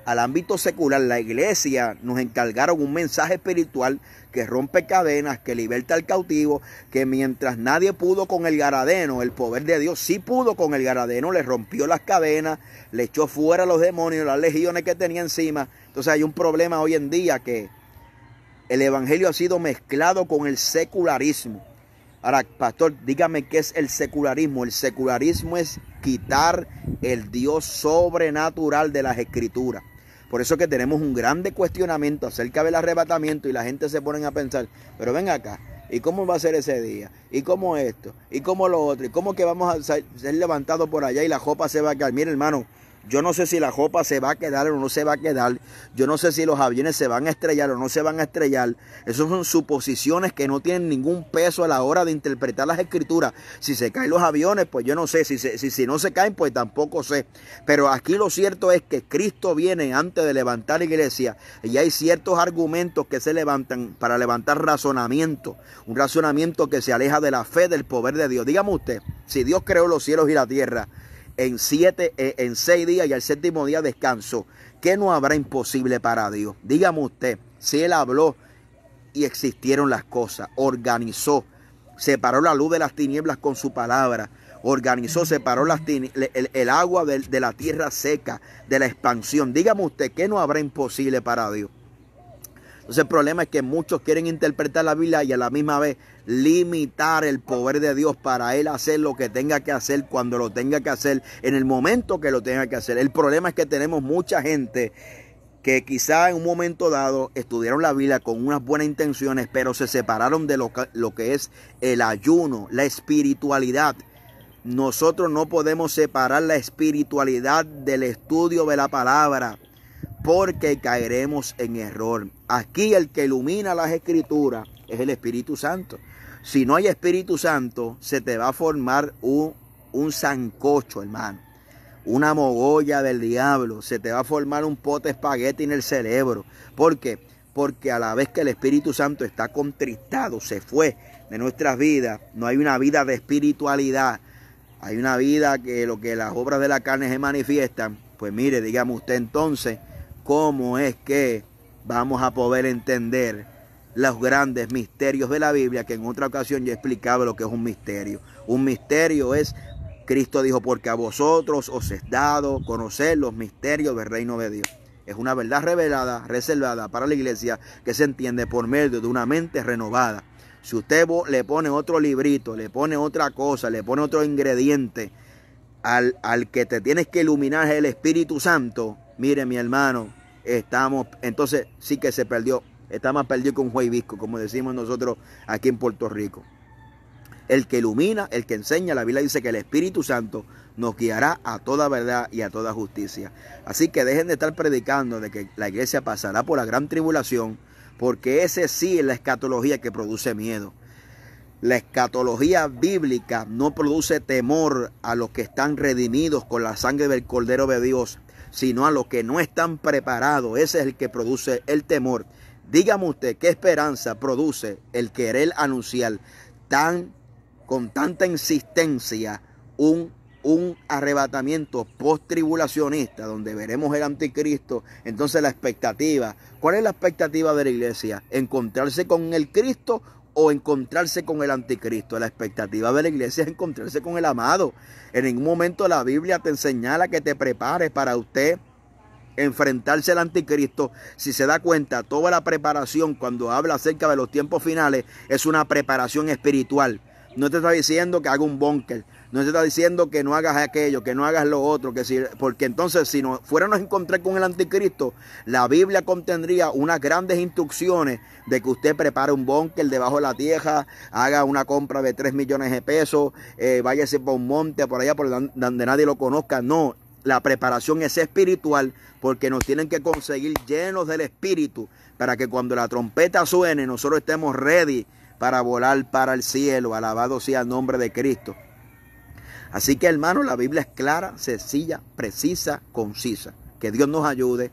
al ámbito secular, la iglesia nos encargaron un mensaje espiritual que rompe cadenas, que liberta al cautivo, que mientras nadie pudo con el garadeno, el poder de Dios sí pudo con el garadeno, le rompió las cadenas, le echó fuera los demonios, las legiones que tenía encima. Entonces hay un problema hoy en día que el evangelio ha sido mezclado con el secularismo. Ahora, pastor, dígame qué es el secularismo. El secularismo es quitar el Dios sobrenatural de las escrituras. Por eso que tenemos un grande cuestionamiento acerca del arrebatamiento y la gente se ponen a pensar, pero ven acá, ¿y cómo va a ser ese día? ¿Y cómo esto? ¿Y cómo lo otro? ¿Y cómo que vamos a ser levantados por allá y la jopa se va a caer? Mira hermano, yo no sé si la copa se va a quedar o no se va a quedar. Yo no sé si los aviones se van a estrellar o no se van a estrellar. Esas son suposiciones que no tienen ningún peso a la hora de interpretar las escrituras. Si se caen los aviones, pues yo no sé. Si, si, si no se caen, pues tampoco sé. Pero aquí lo cierto es que Cristo viene antes de levantar la iglesia. Y hay ciertos argumentos que se levantan para levantar razonamiento. Un razonamiento que se aleja de la fe, del poder de Dios. Dígame usted, si Dios creó los cielos y la tierra en siete, eh, en seis días y al séptimo día descanso. ¿Qué no habrá imposible para Dios? Dígame usted, si Él habló y existieron las cosas, organizó, separó la luz de las tinieblas con su palabra, organizó, separó las el, agua de, de la tierra seca, de la expansión. Dígame usted, ¿qué no habrá imposible para Dios? Entonces el problema es que muchos quieren interpretar la Biblia y a la misma vez limitar el poder de Dios para él hacer lo que tenga que hacer cuando lo tenga que hacer, en el momento que lo tenga que hacer. El problema es que tenemos mucha gente que quizá en un momento dado estudiaron la Biblia con unas buenas intenciones, pero se separaron de lo que, lo que es el ayuno, la espiritualidad. Nosotros no podemos separar la espiritualidad del estudio de la palabra porque caeremos en error. Aquí el que ilumina las escrituras es el Espíritu Santo. Si no hay Espíritu Santo, se te va a formar un, un sancocho, hermano. Una mogolla del diablo. Se te va a formar un pote espagueti en el cerebro. ¿Por qué? Porque a la vez que el Espíritu Santo está contristado, se fue de nuestras vidas, no hay una vida de espiritualidad. Hay una vida que lo que las obras de la carne se manifiestan. Pues mire, digamos usted entonces, ¿cómo es que vamos a poder entender los grandes misterios de la Biblia, que en otra ocasión ya explicaba lo que es un misterio. Un misterio es, Cristo dijo, porque a vosotros os es dado conocer los misterios del reino de Dios. Es una verdad revelada, reservada para la iglesia, que se entiende por medio de una mente renovada. Si usted le pone otro librito, le pone otra cosa, le pone otro ingrediente, al, al, que te tienes que iluminar el Espíritu Santo, mire mi hermano, estamos, entonces sí que se perdió Está más perdido que un juez visco, como decimos nosotros aquí en Puerto Rico. El que ilumina, el que enseña, la Biblia dice que el Espíritu Santo nos guiará a toda verdad y a toda justicia. Así que dejen de estar predicando de que la iglesia pasará por la gran tribulación, porque ese sí es la escatología que produce miedo. La escatología bíblica no produce temor a los que están redimidos con la sangre del Cordero de Dios, sino a los que no están preparados. Ese es el que produce el temor. Dígame usted qué esperanza produce el querer anunciar tan con tanta insistencia un, un arrebatamiento post-tribulacionista donde veremos el anticristo. Entonces la expectativa, ¿cuál es la expectativa de la iglesia? ¿Encontrarse con el Cristo o encontrarse con el anticristo. La expectativa de la iglesia es encontrarse con el amado. En ningún momento la Biblia te señala que te prepares para usted enfrentarse al anticristo, si se da cuenta, toda la preparación cuando habla acerca de los tiempos finales es una preparación espiritual. No te está diciendo que haga un búnker, no te está diciendo que no hagas aquello, que no hagas lo otro, que si, porque entonces si no fuéramos a encontrar con el anticristo, la Biblia contendría unas grandes instrucciones de que usted prepare un búnker debajo de la tierra, haga una compra de 3 millones de pesos, eh, váyase por un monte, por allá, por donde nadie lo conozca. No, la preparación es espiritual porque nos tienen que conseguir llenos del espíritu para que cuando la trompeta suene nosotros estemos ready para volar para el cielo. Alabado sea el nombre de Cristo. Así que hermano, la Biblia es clara, sencilla, precisa, concisa. Que Dios nos ayude.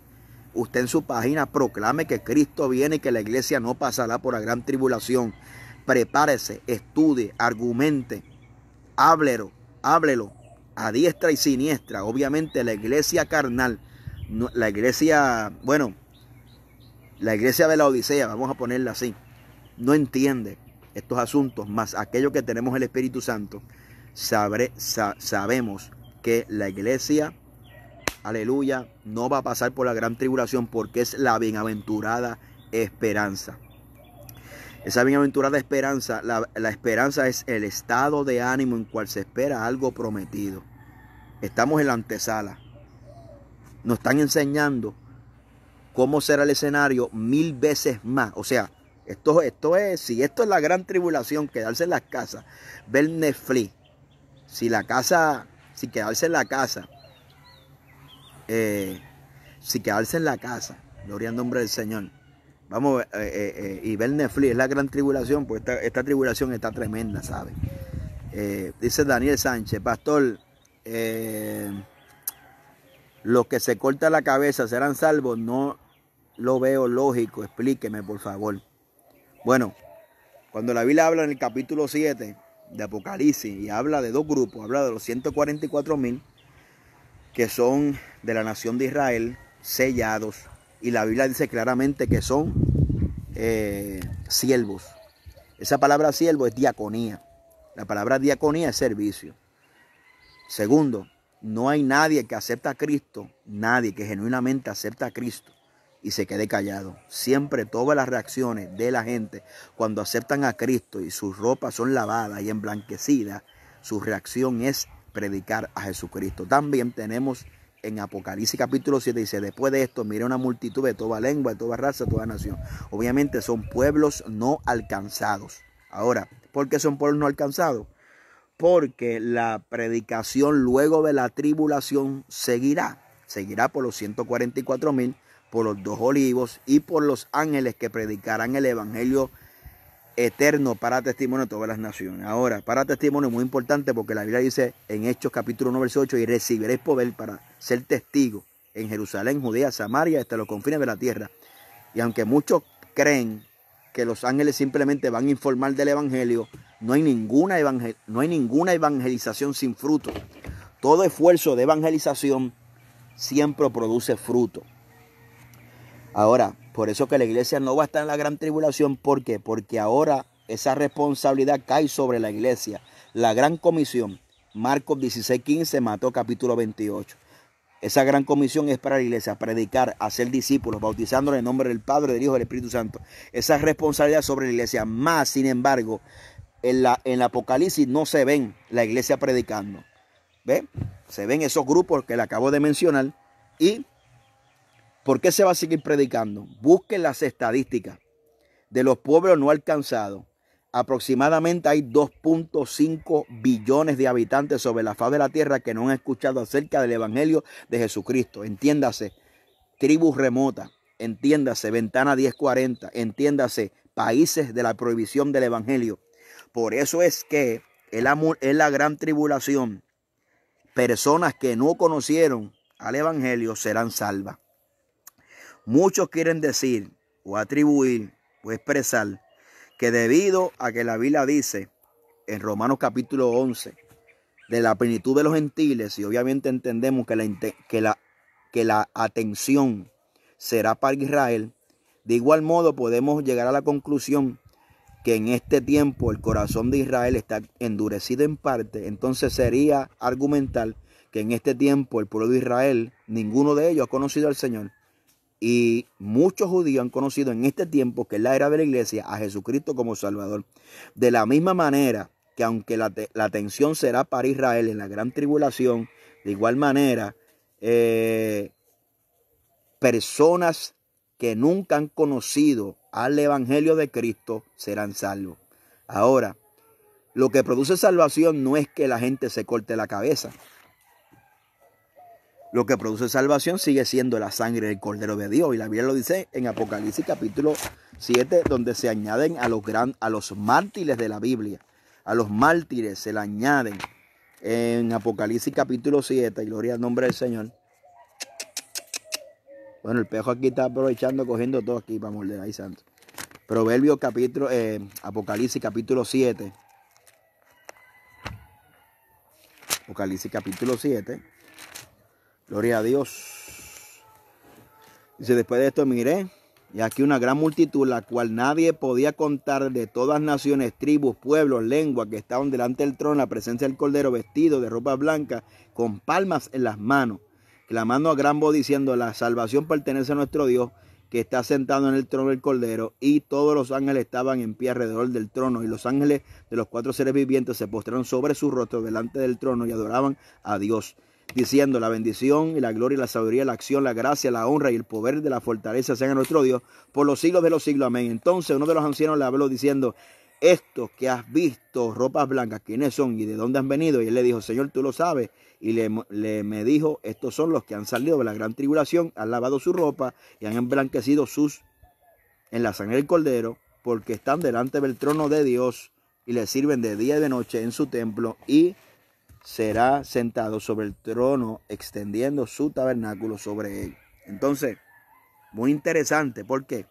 Usted en su página proclame que Cristo viene y que la iglesia no pasará por la gran tribulación. Prepárese, estudie, argumente, háblelo, háblelo a diestra y siniestra. Obviamente la iglesia carnal, la iglesia, bueno, la iglesia de la Odisea, vamos a ponerla así, no entiende estos asuntos, más aquello que tenemos el Espíritu Santo, sabemos que la iglesia, aleluya, no va a pasar por la gran tribulación porque es la bienaventurada esperanza. Esa bienaventurada esperanza, la, esperanza es el estado de ánimo en cual se espera algo prometido. Estamos en la antesala. Nos están enseñando cómo será el escenario mil veces más. O sea, esto, esto es, si esto es la gran tribulación, quedarse en las casas, ver Netflix, si la casa, si quedarse en la casa, eh, si quedarse en la casa, gloria al nombre del Señor Vamos, a eh, ver, eh, eh, y ver Netflix es la gran tribulación, pues esta, tribulación está tremenda, ¿sabes? dice Daniel Sánchez, pastor, los que se corta la cabeza serán salvos, no lo veo lógico, explíqueme por favor. Bueno, cuando la Biblia habla en el capítulo 7 de Apocalipsis y habla de dos grupos, habla de los 144 mil que son de la nación de Israel, sellados y la Biblia dice claramente que son eh, siervos. Esa palabra siervo es diaconía. La palabra diaconía es servicio. Segundo, no hay nadie que acepta a Cristo, nadie que genuinamente acepta a Cristo y se quede callado. Siempre todas las reacciones de la gente cuando aceptan a Cristo y sus ropas son lavadas y emblanquecidas, su reacción es predicar a Jesucristo. También tenemos en Apocalipsis capítulo 7 dice, después de esto, mire una multitud de toda lengua, de toda raza, de toda nación. Obviamente son pueblos no alcanzados. Ahora, ¿por qué son pueblos no alcanzados? Porque la predicación luego de la tribulación seguirá. Seguirá por los 144 mil, por los dos olivos y por los ángeles que predicarán el evangelio eterno para testimonio de todas las naciones. Ahora, para testimonio es muy importante porque la Biblia dice en Hechos capítulo 1, verso 8, y recibiréis poder para ser testigo en Jerusalén, Judea, Samaria, hasta los confines de la tierra. Y aunque muchos creen que los ángeles simplemente van a informar del Evangelio, no hay ninguna, no hay ninguna evangelización sin fruto. Todo esfuerzo de evangelización siempre produce fruto. Ahora, por eso que la iglesia no va a estar en la gran tribulación. ¿Por qué? Porque ahora esa responsabilidad cae sobre la iglesia. La gran comisión, Marcos 16, 15, Mateo capítulo 28. Esa gran comisión es para la iglesia, predicar, hacer discípulos, bautizando en el nombre del Padre, del Hijo y del Espíritu Santo. Esa responsabilidad sobre la iglesia. Más, sin embargo, en la, en Apocalipsis no se ven la iglesia predicando. ¿Ve? Se ven esos grupos que le acabo de mencionar y ¿Por qué se va a seguir predicando? Busquen las estadísticas de los pueblos no alcanzados. Aproximadamente hay 2.5 billones de habitantes sobre la faz de la tierra que no han escuchado acerca del Evangelio de Jesucristo. Entiéndase, tribus remotas, entiéndase, ventana 1040, entiéndase, países de la prohibición del Evangelio. Por eso es que el amor en la gran tribulación, personas que no conocieron al Evangelio serán salvas. Muchos quieren decir o atribuir o expresar que debido a que la Biblia dice en Romanos capítulo 11 de la plenitud de los gentiles y obviamente entendemos que la, que la, que la atención será para Israel, de igual modo podemos llegar a la conclusión que en este tiempo el corazón de Israel está endurecido en parte, entonces sería argumental que en este tiempo el pueblo de Israel, ninguno de ellos ha conocido al Señor. Y muchos judíos han conocido en este tiempo, que es la era de la iglesia, a Jesucristo como Salvador. De la misma manera que aunque la, tensión será para Israel en la gran tribulación, de igual manera, eh, personas que nunca han conocido al Evangelio de Cristo serán salvos. Ahora, lo que produce salvación no es que la gente se corte la cabeza, lo que produce salvación sigue siendo la sangre del Cordero de Dios. Y la Biblia lo dice en Apocalipsis capítulo 7, donde se añaden a los, gran, a los mártires de la Biblia. A los mártires se le añaden en Apocalipsis capítulo 7, y gloria al nombre del Señor. Bueno, el pejo aquí está aprovechando, cogiendo todo aquí para morder ahí, santo. Proverbio capítulo, eh, Apocalipsis capítulo 7. Apocalipsis capítulo 7. Gloria a Dios. Dice, después de esto miré, y aquí una gran multitud, la cual nadie podía contar de todas naciones, tribus, pueblos, lenguas, que estaban delante del trono, la presencia del Cordero, vestido de ropa blanca, con palmas en las manos, clamando a gran voz, diciendo, la salvación pertenece a nuestro Dios, que está sentado en el trono del Cordero, y todos los ángeles estaban en pie alrededor del trono, y los ángeles de los cuatro seres vivientes se postraron sobre sus rostros delante del trono y adoraban a Dios diciendo la bendición y la gloria y la sabiduría, la acción, la gracia, la honra y el poder de la fortaleza sean a nuestro Dios por los siglos de los siglos. Amén. Entonces uno de los ancianos le habló diciendo, estos que has visto, ropas blancas, ¿quiénes son y de dónde han venido? Y él le dijo, Señor, tú lo sabes. Y le, me dijo, estos son los que han salido de la gran tribulación, han lavado su ropa y han emblanquecido sus en la sangre del cordero, porque están delante del trono de Dios y le sirven de día y de noche en su templo y será sentado sobre el trono extendiendo su tabernáculo sobre él. Entonces, muy interesante, ¿por qué?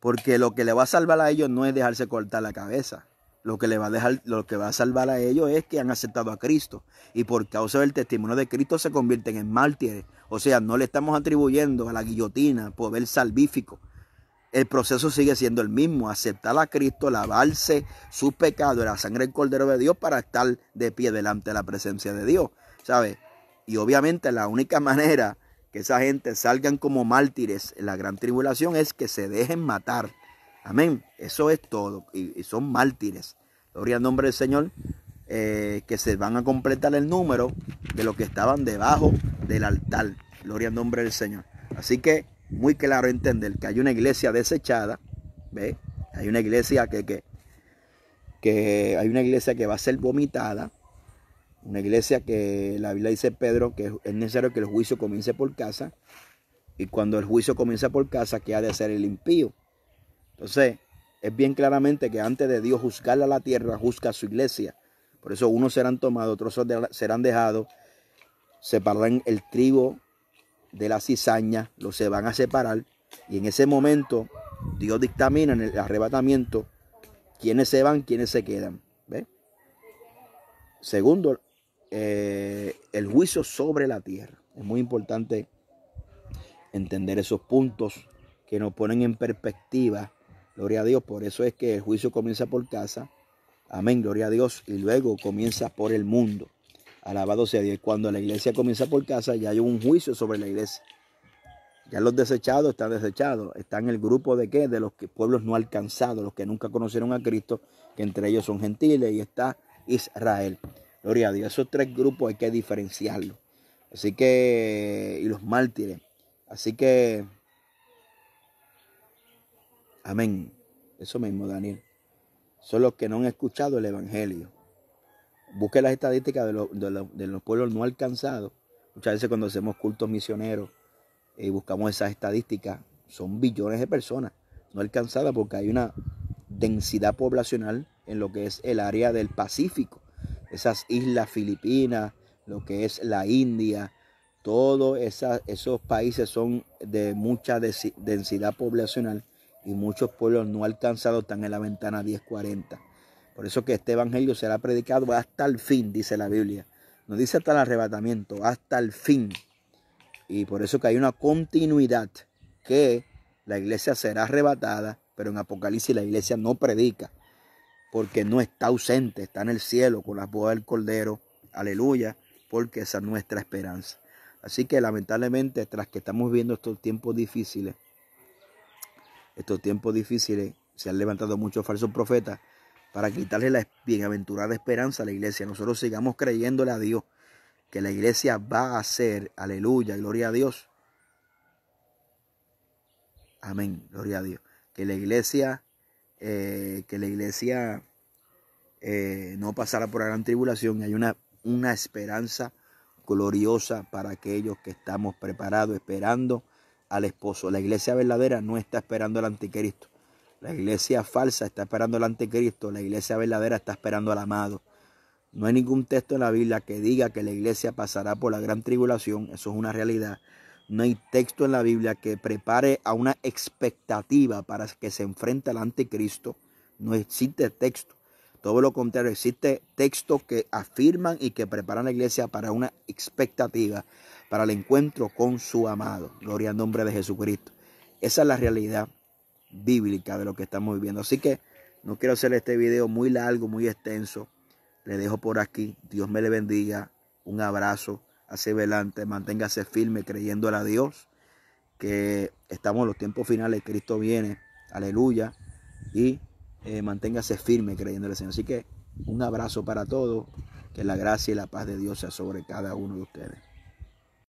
Porque lo que le va a salvar a ellos no es dejarse cortar la cabeza. Lo que le va a dejar, lo que va a salvar a ellos es que han aceptado a Cristo y por causa del testimonio de Cristo se convierten en mártires. O sea, no le estamos atribuyendo a la guillotina poder salvífico, el proceso sigue siendo el mismo, aceptar a Cristo, lavarse su pecado, de la sangre del Cordero de Dios para estar de pie delante de la presencia de Dios, ¿sabes? Y obviamente la única manera que esa gente salgan como mártires en la gran tribulación es que se dejen matar. Amén. Eso es todo. Y, son mártires. Gloria al nombre del Señor. Eh, que se van a completar el número de los que estaban debajo del altar. Gloria al nombre del Señor. Así que muy claro entender que hay una iglesia desechada, ¿ve? Hay una iglesia que, que, hay una iglesia que va a ser vomitada, una iglesia que la Biblia dice Pedro que es necesario que el juicio comience por casa, y cuando el juicio comienza por casa, ¿qué ha de ser el impío. Entonces, es bien claramente que antes de Dios juzgar a la tierra, juzga a su iglesia. Por eso unos serán tomados, otros serán dejados, separarán el trigo de la cizaña, los se van a separar y en ese momento Dios dictamina en el arrebatamiento quiénes se van, quiénes se quedan. Segundo, eh, el juicio sobre la tierra. Es muy importante entender esos puntos que nos ponen en perspectiva. Gloria a Dios, por eso es que el juicio comienza por casa. Amén, gloria a Dios. Y luego comienza por el mundo. Alabado sea Dios. Cuando la iglesia comienza por casa, ya hay un juicio sobre la iglesia. Ya los desechados están desechados. Están en el grupo de qué? De los que, pueblos no alcanzados, los que nunca conocieron a Cristo, que entre ellos son gentiles y está Israel. Gloria a Dios. Esos tres grupos hay que diferenciarlos. Así que, y los mártires. Así que, amén. Eso mismo, Daniel. Son los que no han escuchado el Evangelio busque las estadísticas de, los pueblos no alcanzados. Muchas veces cuando hacemos cultos misioneros y eh, buscamos esas estadísticas, son billones de personas no alcanzadas porque hay una densidad poblacional en lo que es el área del Pacífico. Esas islas filipinas, lo que es la India, todos esos países son de mucha densidad poblacional y muchos pueblos no alcanzados están en la ventana 1040. Por eso que este evangelio será predicado hasta el fin, dice la Biblia. No dice hasta el arrebatamiento, hasta el fin. Y por eso que hay una continuidad que la iglesia será arrebatada, pero en Apocalipsis la iglesia no predica, porque no está ausente, está en el cielo con las bodas del Cordero. Aleluya, porque esa es nuestra esperanza. Así que lamentablemente, tras que estamos viendo estos tiempos difíciles, estos tiempos difíciles, se han levantado muchos falsos profetas para quitarle la bienaventurada esperanza a la iglesia. Nosotros sigamos creyéndole a Dios que la iglesia va a ser, aleluya, gloria a Dios. Amén, gloria a Dios. Que la iglesia, eh, que la iglesia eh, no pasara por la gran tribulación. Hay una, una esperanza gloriosa para aquellos que estamos preparados, esperando al esposo. La iglesia verdadera no está esperando al anticristo. La iglesia falsa está esperando al anticristo, la iglesia verdadera está esperando al amado. No hay ningún texto en la Biblia que diga que la iglesia pasará por la gran tribulación, eso es una realidad. No hay texto en la Biblia que prepare a una expectativa para que se enfrente al anticristo. No existe texto. Todo lo contrario, existe texto que afirman y que preparan la iglesia para una expectativa, para el encuentro con su amado. Gloria al nombre de Jesucristo. Esa es la realidad bíblica de lo que estamos viviendo. Así que no quiero hacer este video muy largo, muy extenso. Le dejo por aquí. Dios me le bendiga. Un abrazo. Hacia adelante. Manténgase firme creyéndole a Dios. Que estamos en los tiempos finales. Cristo viene. Aleluya. Y eh, manténgase firme creyéndole al Señor. Así que un abrazo para todos. Que la gracia y la paz de Dios sea sobre cada uno de ustedes.